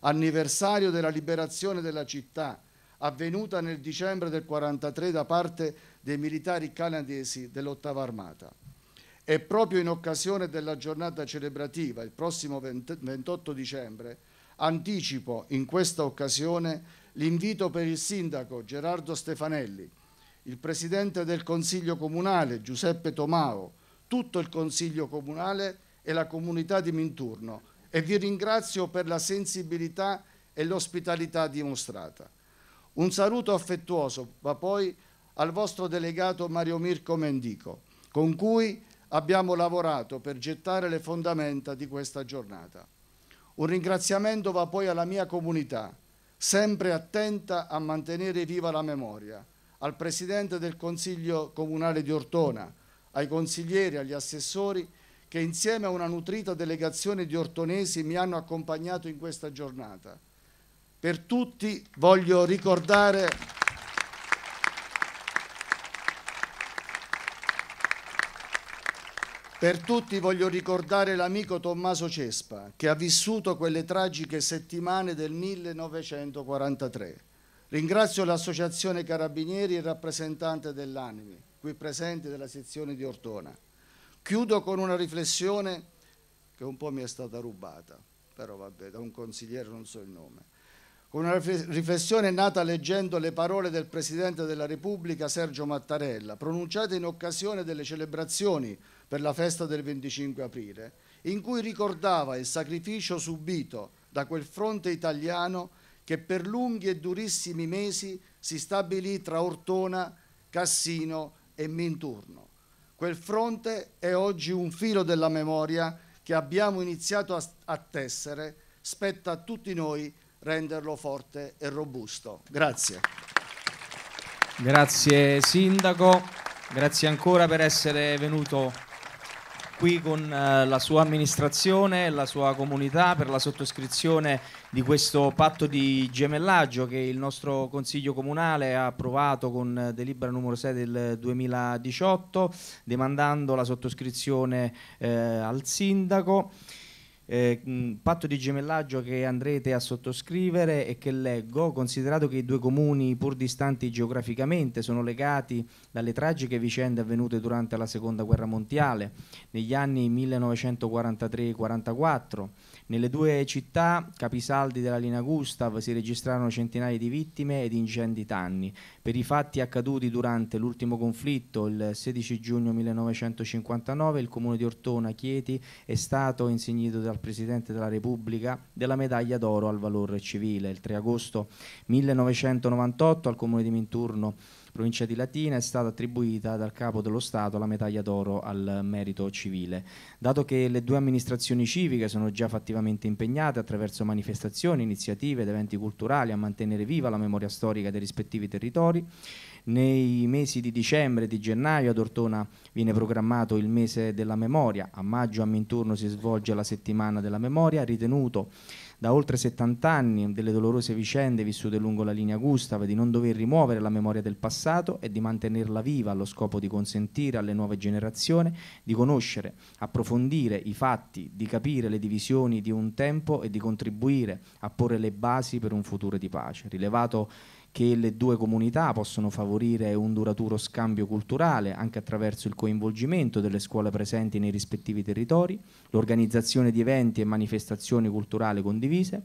Speaker 8: anniversario della liberazione della città, avvenuta nel dicembre del 43 da parte dei militari canadesi dell'ottava armata. E proprio in occasione della giornata celebrativa, il prossimo 28 dicembre, Anticipo in questa occasione l'invito per il sindaco Gerardo Stefanelli, il presidente del Consiglio Comunale Giuseppe Tomao, tutto il Consiglio Comunale e la comunità di Minturno e vi ringrazio per la sensibilità e l'ospitalità dimostrata. Un saluto affettuoso va poi al vostro delegato Mario Mirko Mendico, con cui abbiamo lavorato per gettare le fondamenta di questa giornata. Un ringraziamento va poi alla mia comunità, sempre attenta a mantenere viva la memoria, al Presidente del Consiglio Comunale di Ortona, ai consiglieri, agli assessori che insieme a una nutrita delegazione di ortonesi mi hanno accompagnato in questa giornata. Per tutti voglio ricordare... Per tutti voglio ricordare l'amico Tommaso Cespa che ha vissuto quelle tragiche settimane del 1943. Ringrazio l'Associazione Carabinieri e il rappresentante dell'Animi, qui presente della sezione di Ortona. Chiudo con una riflessione che un po' mi è stata rubata, però vabbè, da un consigliere non so il nome. Con Una riflessione nata leggendo le parole del Presidente della Repubblica Sergio Mattarella, pronunciate in occasione delle celebrazioni per la festa del 25 aprile, in cui ricordava il sacrificio subito da quel fronte italiano che per lunghi e durissimi mesi si stabilì tra Ortona, Cassino e Minturno. Quel fronte è oggi un filo della memoria che abbiamo iniziato a, tessere, spetta a tutti noi renderlo forte e robusto. Grazie.
Speaker 1: Grazie Sindaco, grazie ancora per essere venuto qui con eh, la sua amministrazione e la sua comunità per la sottoscrizione di questo patto di gemellaggio che il nostro Consiglio Comunale ha approvato con delibera numero 6 del 2018, demandando la sottoscrizione eh, al Sindaco eh, mh, mm, patto di gemellaggio che andrete a sottoscrivere e che leggo, considerato che i due comuni, pur distanti geograficamente, sono legati dalle tragiche vicende avvenute durante la Seconda Guerra Mondiale, negli anni 1943-44. Nelle due città, capisaldi della linea Gustav, si registrarono centinaia di vittime ed incendi tanni. Per i fatti accaduti durante l'ultimo conflitto, il 16 giugno 1959, il comune di Ortona, Chieti, è stato insignito dal dal Presidente della Repubblica della medaglia d'oro al valore civile. Il 3 agosto 1998 al Comune di Minturno provincia di Latina è stata attribuita dal capo dello Stato la medaglia d'oro al merito civile. Dato che le due amministrazioni civiche sono già fattivamente impegnate attraverso manifestazioni, iniziative ed eventi culturali a mantenere viva la memoria storica dei rispettivi territori, nei mesi di dicembre e di gennaio ad Ortona viene programmato il mese della memoria, a maggio a Minturno si svolge la settimana della memoria, ritenuto da oltre 70 anni delle dolorose vicende vissute lungo la linea Gustav di non dover rimuovere la memoria del passato e di mantenerla viva allo scopo di consentire alle nuove generazioni di conoscere, approfondire i fatti, di capire le divisioni di un tempo e di contribuire a porre le basi per un futuro di pace. Rilevato che le due comunità possono favorire un duraturo scambio culturale anche attraverso il coinvolgimento delle scuole presenti nei rispettivi territori, l'organizzazione di eventi e manifestazioni culturali condivise,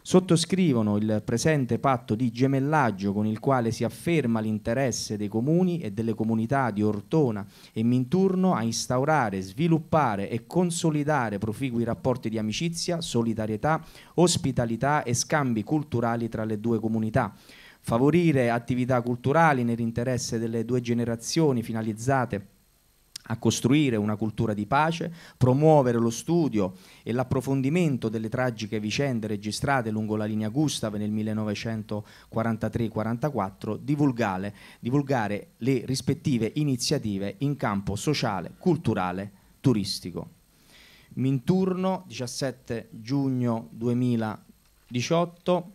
Speaker 1: sottoscrivono il presente patto di gemellaggio con il quale si afferma l'interesse dei comuni e delle comunità di Ortona e Minturno a instaurare, sviluppare e consolidare proficui rapporti di amicizia, solidarietà, ospitalità e scambi culturali tra le due comunità favorire attività culturali nell'interesse delle due generazioni finalizzate a costruire una cultura di pace, promuovere lo studio e l'approfondimento delle tragiche vicende registrate lungo la linea Gustav nel 1943-44, divulgare, divulgare le rispettive iniziative in campo sociale, culturale, turistico. Minturno, 17 giugno 2018.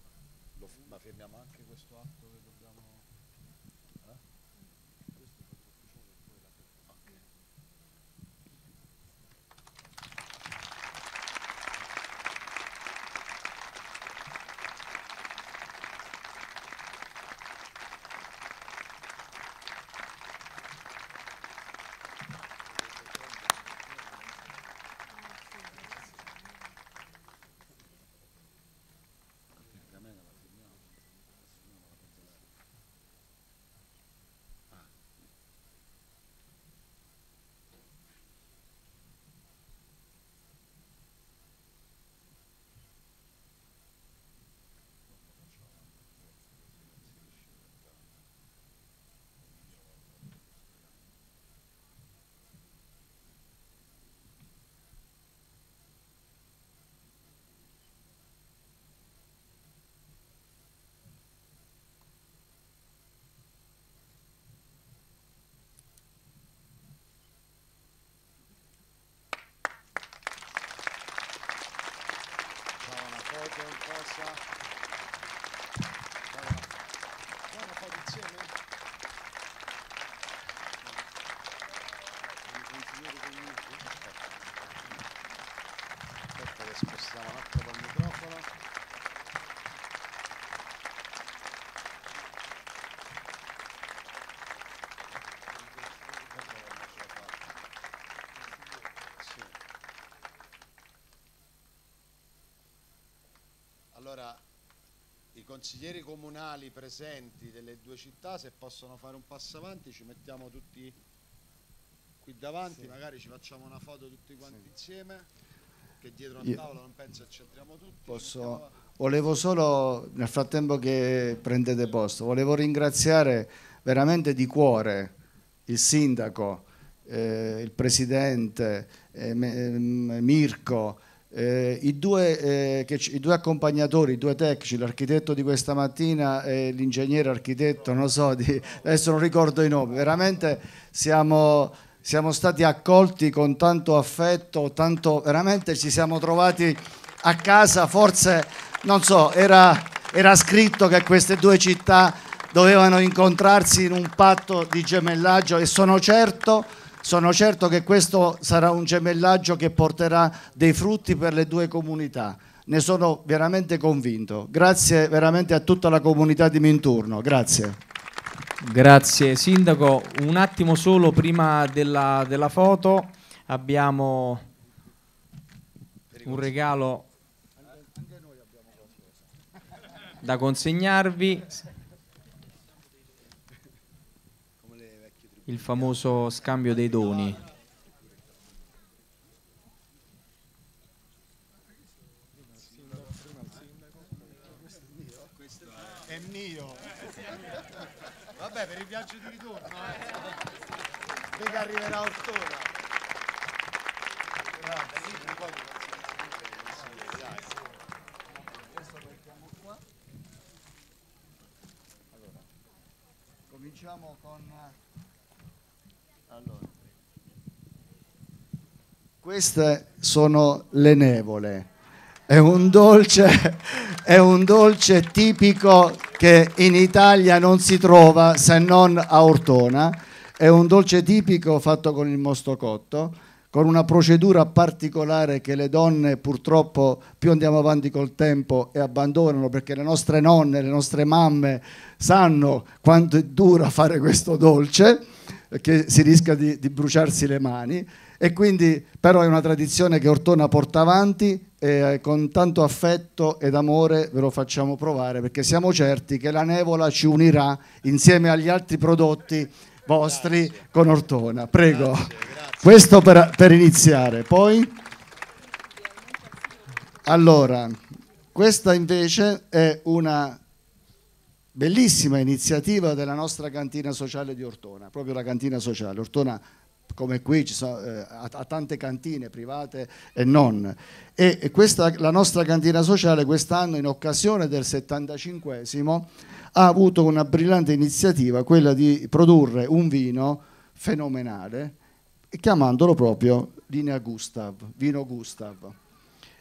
Speaker 7: Allora, i consiglieri comunali presenti delle due città, se possono fare un passo avanti, ci mettiamo tutti qui davanti, sì. magari ci facciamo
Speaker 8: una foto tutti quanti sì. insieme, che dietro a tavola non penso ci entriamo tutti. Posso, volevo solo, nel frattempo che prendete posto, volevo ringraziare veramente di cuore il sindaco, eh, il presidente, eh, ehm, Mirko, eh, i, due, eh, che, I due accompagnatori, i due tecnici, l'architetto di questa mattina e l'ingegnere architetto, non so, di, adesso non ricordo i nomi, veramente siamo, siamo stati accolti con tanto affetto, tanto, veramente ci siamo trovati a casa, forse, non so, era, era scritto che queste due città dovevano incontrarsi in un patto di gemellaggio e sono certo che sono certo che questo sarà un gemellaggio che porterà dei frutti per le due comunità. Ne sono veramente convinto. Grazie veramente a tutta la comunità di Minturno. Grazie.
Speaker 1: Grazie Sindaco. Un attimo solo prima della, della foto abbiamo un regalo da consegnarvi. il famoso scambio dei doni.
Speaker 8: queste sono le nevole. È un, dolce, è un dolce tipico che in Italia non si trova se non a Ortona. È un dolce tipico fatto con il mosto cotto, con una procedura particolare che le donne purtroppo più andiamo avanti col tempo e abbandonano perché le nostre nonne, le nostre mamme sanno quanto è dura fare questo dolce che si rischia di, di bruciarsi le mani e quindi però è una tradizione che Ortona porta avanti e eh, con tanto affetto ed amore ve lo facciamo provare perché siamo certi che la nevola ci unirà insieme agli altri prodotti vostri grazie. con Ortona. Prego, grazie, grazie. questo per, per iniziare. Poi, allora, questa invece è una bellissima iniziativa della nostra cantina sociale di Ortona, proprio la cantina sociale. Ortona come qui sono, eh, a, a, tante cantine private e non. E questa, la nostra cantina sociale quest'anno in occasione del 75 ha avuto una brillante iniziativa, quella di produrre un vino fenomenale, chiamandolo proprio linea Gustav, vino Gustav.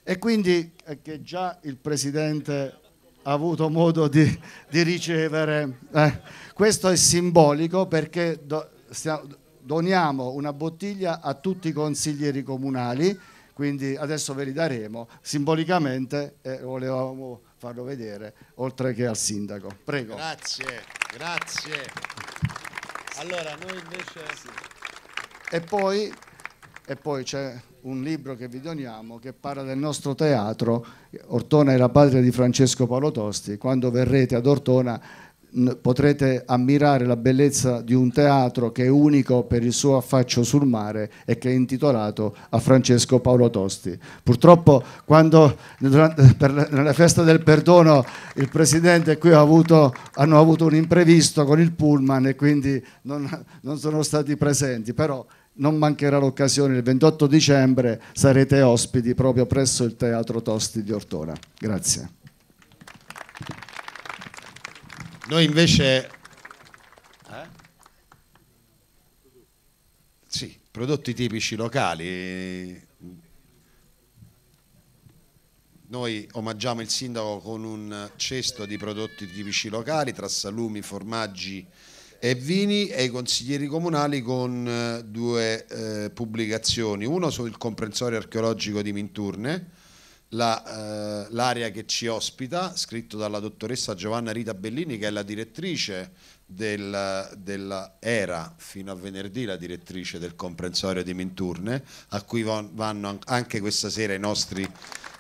Speaker 8: E quindi eh, che già il Presidente ha avuto modo di, di ricevere, eh, questo è simbolico perché do, stiamo, doniamo una bottiglia a tutti i consiglieri comunali, quindi adesso ve li daremo simbolicamente e eh, volevamo farlo vedere oltre che al sindaco. Prego.
Speaker 7: Grazie, grazie.
Speaker 8: Allora noi invece... E poi, e poi c'è un libro che vi doniamo che parla del nostro teatro, Ortona era la patria di Francesco Paolo Tosti, quando verrete ad Ortona potrete ammirare la bellezza di un teatro che è unico per il suo affaccio sul mare e che è intitolato a Francesco Paolo Tosti. Purtroppo quando durante, per, nella festa del perdono il Presidente e qui ha avuto, hanno avuto un imprevisto con il pullman e quindi non, non sono stati presenti, però non mancherà l'occasione, il 28 dicembre sarete ospiti proprio presso il Teatro Tosti di Ortona. Grazie.
Speaker 7: Noi invece... Eh? Sì, prodotti tipici locali. Noi omaggiamo il sindaco con un cesto di prodotti tipici locali tra salumi, formaggi e vini e i consiglieri comunali con eh, due eh, pubblicazioni, uno sul comprensorio archeologico di Minturne la, eh, l'area che ci ospita, scritto dalla dottoressa Giovanna Rita Bellini, che è la direttrice del, della era fino a venerdì, la direttrice del comprensorio di Minturne, a cui vanno anche questa sera i nostri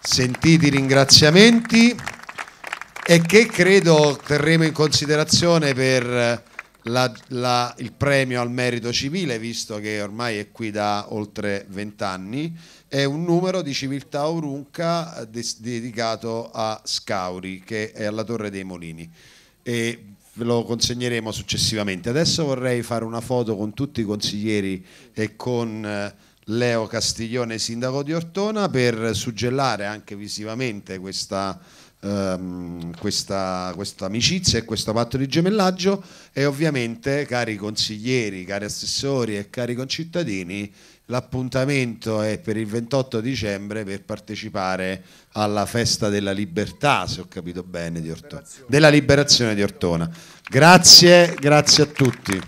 Speaker 7: sentiti ringraziamenti e che credo terremo in considerazione per la, la, il premio al merito civile, visto che ormai è qui da oltre 20 anni, è un numero di civiltà Aurunca eh, dedicato a Scauri, che è alla Torre dei Molini. E ve lo consegneremo successivamente. Adesso vorrei fare una foto con tutti i consiglieri e con eh, Leo Castiglione, sindaco di Ortona, per suggellare anche visivamente questa ehm, questa, questa, amicizia e questo patto di gemellaggio e ovviamente cari consiglieri, cari assessori e cari concittadini l'appuntamento è per il 28 dicembre per partecipare alla festa della libertà, se ho capito bene, di Ortona, della liberazione di Ortona. Grazie, grazie a tutti.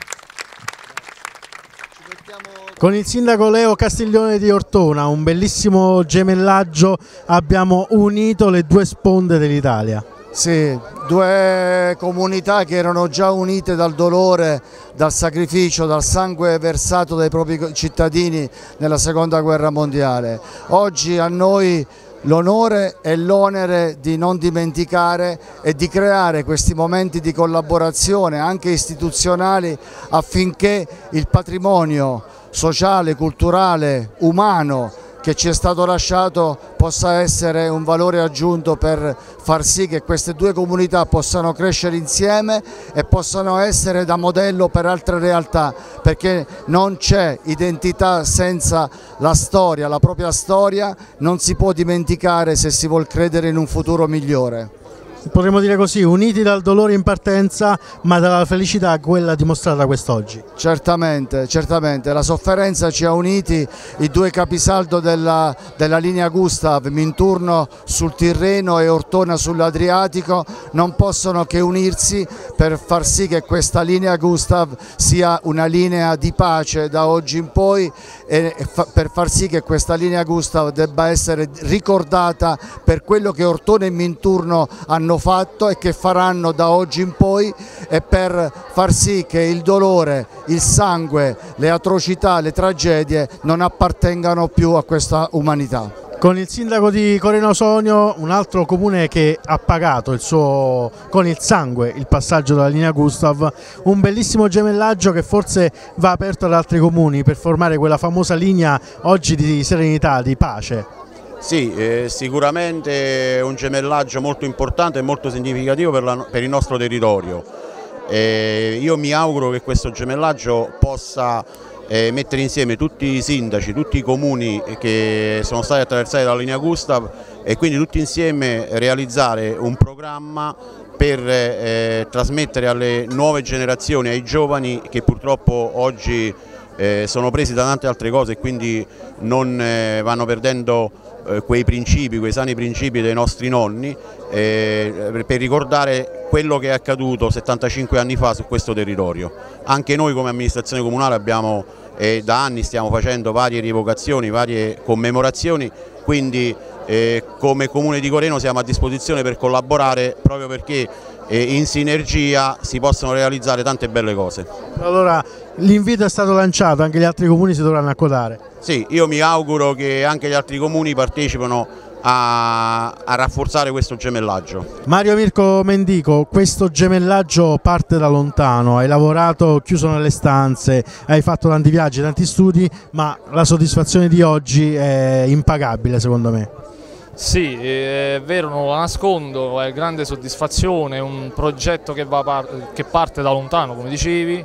Speaker 9: Con il sindaco Leo Castiglione di Ortona, un bellissimo gemellaggio, abbiamo unito le due sponde dell'Italia.
Speaker 8: Sì, due comunità che erano già unite dal dolore, dal sacrificio, dal sangue versato dai propri cittadini nella seconda guerra mondiale. Oggi a noi l'onore e l'onere di non dimenticare e di creare questi momenti di collaborazione anche istituzionali affinché il patrimonio sociale, culturale, umano che ci è stato lasciato possa essere un valore aggiunto per far sì che queste due comunità possano crescere insieme e possano essere da modello per altre realtà, perché non c'è identità senza la storia, la propria storia non si può dimenticare se si vuol credere in un futuro migliore
Speaker 9: potremmo dire così, uniti dal dolore in partenza ma dalla felicità a quella
Speaker 8: dimostrata quest'oggi. Certamente, certamente, la sofferenza ci ha uniti, i due capisaldo della, della linea Gustav, Minturno sul Tirreno e Ortona sull'Adriatico, non possono che unirsi per far sì che questa linea Gustav sia una linea di pace da oggi in poi e per far sì che questa linea Gustav debba essere ricordata per quello che Ortona e Minturno hanno hanno fatto e che faranno da oggi in poi e per far sì che il dolore, il sangue, le atrocità, le tragedie non appartengano più a questa umanità.
Speaker 9: Con il sindaco di Coreno Sonio, un altro comune che ha pagato il suo, con il sangue il passaggio dalla linea Gustav, un bellissimo gemellaggio che forse va aperto ad altri comuni per formare quella famosa linea oggi di serenità, di pace.
Speaker 10: Sì, eh, sicuramente un gemellaggio molto importante e molto significativo per, la, per il nostro territorio. Eh, io mi auguro che questo gemellaggio possa eh, mettere insieme tutti i sindaci, tutti i comuni che sono stati attraversati dalla linea Gustav e quindi tutti insieme realizzare un programma per eh, trasmettere alle nuove generazioni, ai giovani che purtroppo oggi eh, sono presi da tante altre cose e quindi non eh, vanno perdendo eh, quei principi, quei sani principi dei nostri nonni eh, per ricordare quello che è accaduto 75 anni fa su questo territorio. Anche noi come amministrazione comunale abbiamo, eh, da anni stiamo facendo varie rievocazioni, varie commemorazioni, quindi eh, come Comune di Coreno siamo a disposizione per collaborare proprio perché eh, in sinergia si possono realizzare tante belle cose.
Speaker 9: Allora l'invito è stato lanciato, anche gli altri comuni si dovranno accodare.
Speaker 10: Sì, io mi auguro che anche gli altri comuni partecipino a, a, rafforzare questo gemellaggio.
Speaker 9: Mario Mirko Mendico, questo gemellaggio parte da lontano, hai lavorato chiuso nelle stanze, hai fatto tanti viaggi, tanti studi, ma la soddisfazione di oggi è impagabile secondo me.
Speaker 2: Sì, è vero, non lo nascondo, è grande soddisfazione, è un progetto che, va, che parte da lontano come dicevi,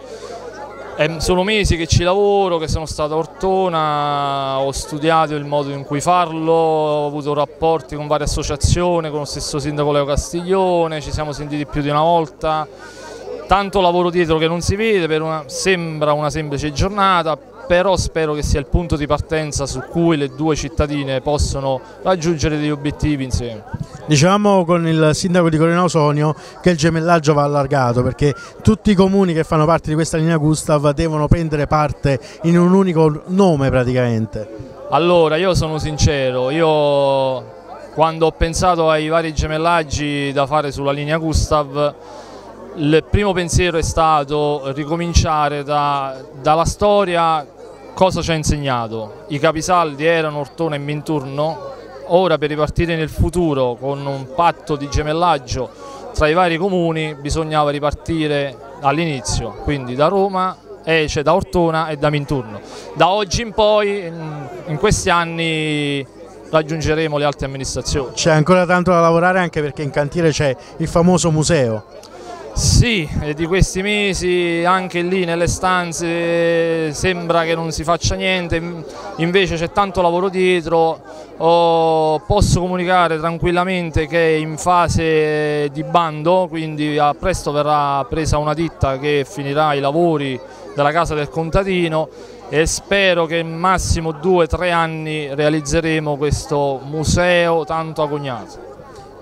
Speaker 2: è, sono mesi che ci lavoro, che sono stato a Ortona, ho studiato il modo in cui farlo, ho avuto rapporti con varie associazioni, con lo stesso sindaco Leo Castiglione, ci siamo sentiti più di una volta, tanto lavoro dietro che non si vede, una, sembra una semplice giornata, però spero che sia il punto di partenza su cui le due cittadine possono raggiungere degli obiettivi insieme.
Speaker 9: Diciamo con il sindaco di Corineo Sonio che il gemellaggio va allargato perché tutti i comuni che fanno parte di questa linea Gustav devono prendere parte in un unico nome praticamente.
Speaker 2: Allora io sono sincero, io quando ho pensato ai vari gemellaggi da fare sulla linea Gustav il primo pensiero è stato ricominciare da, dalla storia cosa ci ha insegnato? I capisaldi erano Ortona e Minturno, ora per ripartire nel futuro con un patto di gemellaggio tra i vari comuni bisognava ripartire all'inizio, quindi da Roma, Ece, da Ortona e da Minturno. Da oggi in poi, in questi anni raggiungeremo le altre amministrazioni.
Speaker 9: C'è ancora tanto da lavorare anche perché in cantiere c'è il famoso museo.
Speaker 2: Sì, e di questi mesi anche lì nelle stanze sembra che non si faccia niente, invece c'è tanto lavoro dietro, oh, posso comunicare tranquillamente che è in fase di bando, quindi a presto verrà presa una ditta che finirà i lavori della casa del contadino e spero che in massimo due o tre anni realizzeremo questo museo tanto agognato.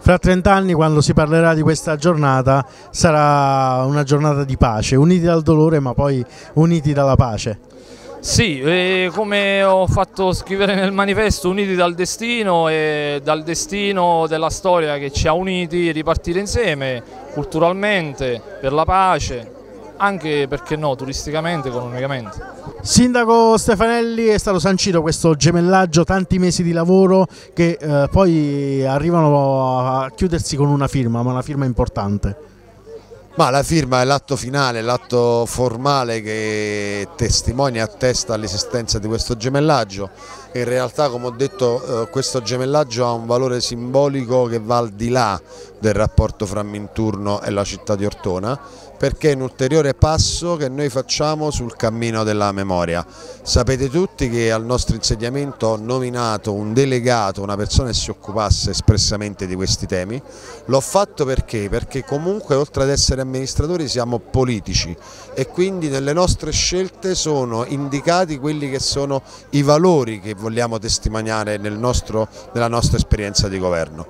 Speaker 9: Fra 30 anni quando si parlerà di questa giornata sarà una giornata di pace, uniti dal dolore ma poi uniti dalla pace.
Speaker 2: Sì, eh, come ho fatto scrivere nel manifesto, uniti dal destino e dal destino della storia che ci ha uniti, ripartire insieme culturalmente, per la pace, anche perché no, turisticamente, economicamente.
Speaker 9: Sindaco Stefanelli è stato sancito questo gemellaggio, tanti mesi di lavoro che eh, poi arrivano a chiudersi con una firma, ma una firma importante.
Speaker 7: Ma la firma è l'atto finale, l'atto formale che testimonia e attesta l'esistenza di questo gemellaggio. In realtà, come ho detto, eh, questo gemellaggio ha un valore simbolico che va al di là del rapporto fra Minturno e la città di Ortona, perché è un ulteriore passo che noi facciamo sul cammino della memoria. Sapete tutti che al nostro insediamento ho nominato un delegato, una persona che si occupasse espressamente di questi temi. L'ho fatto perché? Perché comunque oltre ad essere amministratori siamo politici e quindi nelle nostre scelte sono indicati quelli che sono i valori che vogliamo testimoniare nel nostro, nella nostra esperienza di governo.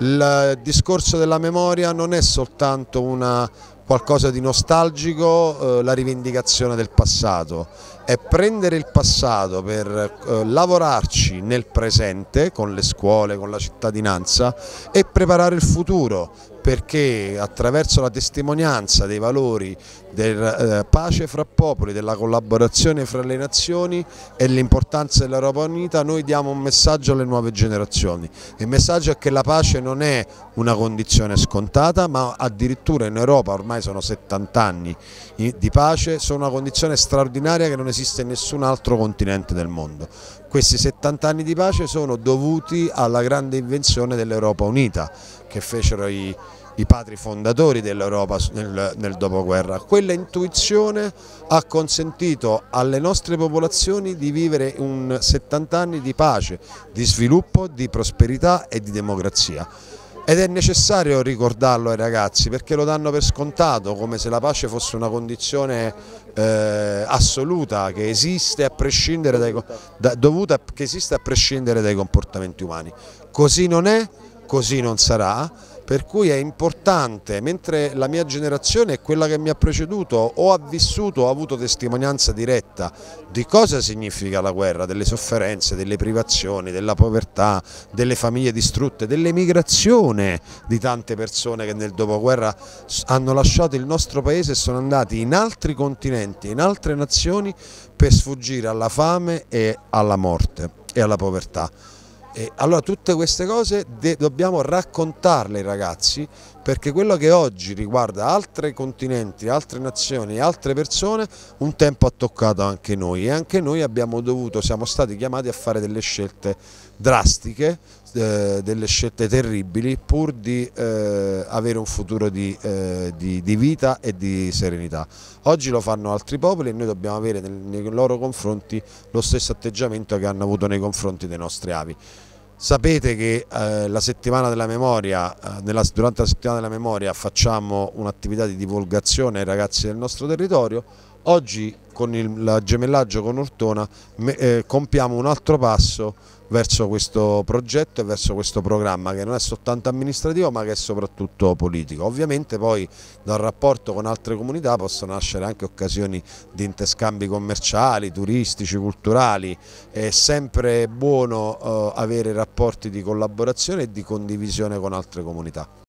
Speaker 7: Il discorso della memoria non è soltanto una qualcosa di nostalgico, eh, la rivendicazione del passato, è prendere il passato per eh, lavorarci nel presente con le scuole, con la cittadinanza e preparare il futuro perché attraverso la testimonianza dei valori della eh, pace fra popoli, della collaborazione fra le nazioni e l'importanza dell'Europa Unita noi diamo un messaggio alle nuove generazioni. Il messaggio è che la pace non è una condizione scontata ma addirittura in Europa ormai sono 70 anni di pace, sono una condizione straordinaria che non esiste in nessun altro continente del mondo. Questi 70 anni di pace sono dovuti alla grande invenzione dell'Europa Unita che fecero i, i padri fondatori dell'Europa nel, nel, dopoguerra. Quella intuizione ha consentito alle nostre popolazioni di vivere un 70 anni di pace, di sviluppo, di prosperità e di democrazia. Ed è necessario ricordarlo ai ragazzi perché lo danno per scontato, come se la pace fosse una condizione eh, assoluta che esiste, dai, da, dovuta, che esiste a prescindere dai comportamenti umani. Così non è così non sarà, per cui è importante, mentre la mia generazione e quella che mi ha preceduto o ha vissuto o ha avuto testimonianza diretta di cosa significa la guerra, delle sofferenze, delle privazioni, della povertà, delle famiglie distrutte, dell'emigrazione di tante persone che nel dopoguerra hanno lasciato il nostro paese e sono andati in altri continenti, in altre nazioni per sfuggire alla fame e alla morte e alla povertà. E allora tutte queste cose dobbiamo raccontarle ai ragazzi perché quello che oggi riguarda altri continenti, altre nazioni, altre persone, un tempo ha toccato anche noi e anche noi abbiamo dovuto, siamo stati chiamati a fare delle scelte drastiche eh, delle scelte terribili pur di eh, avere un futuro di, eh, di, di, vita e di serenità. Oggi lo fanno altri popoli e noi dobbiamo avere nel, nei loro confronti lo stesso atteggiamento che hanno avuto nei confronti dei nostri avi. Sapete che eh, la memoria, eh, nella, durante la settimana della memoria facciamo un'attività di divulgazione ai ragazzi del nostro territorio, oggi con il gemellaggio con Ortona compiamo un altro passo verso questo progetto e verso questo programma che non è soltanto amministrativo ma che è soprattutto politico. Ovviamente poi dal rapporto con altre comunità possono nascere anche occasioni di interscambi commerciali, turistici, culturali, è sempre buono eh, avere rapporti di collaborazione e di condivisione con altre comunità.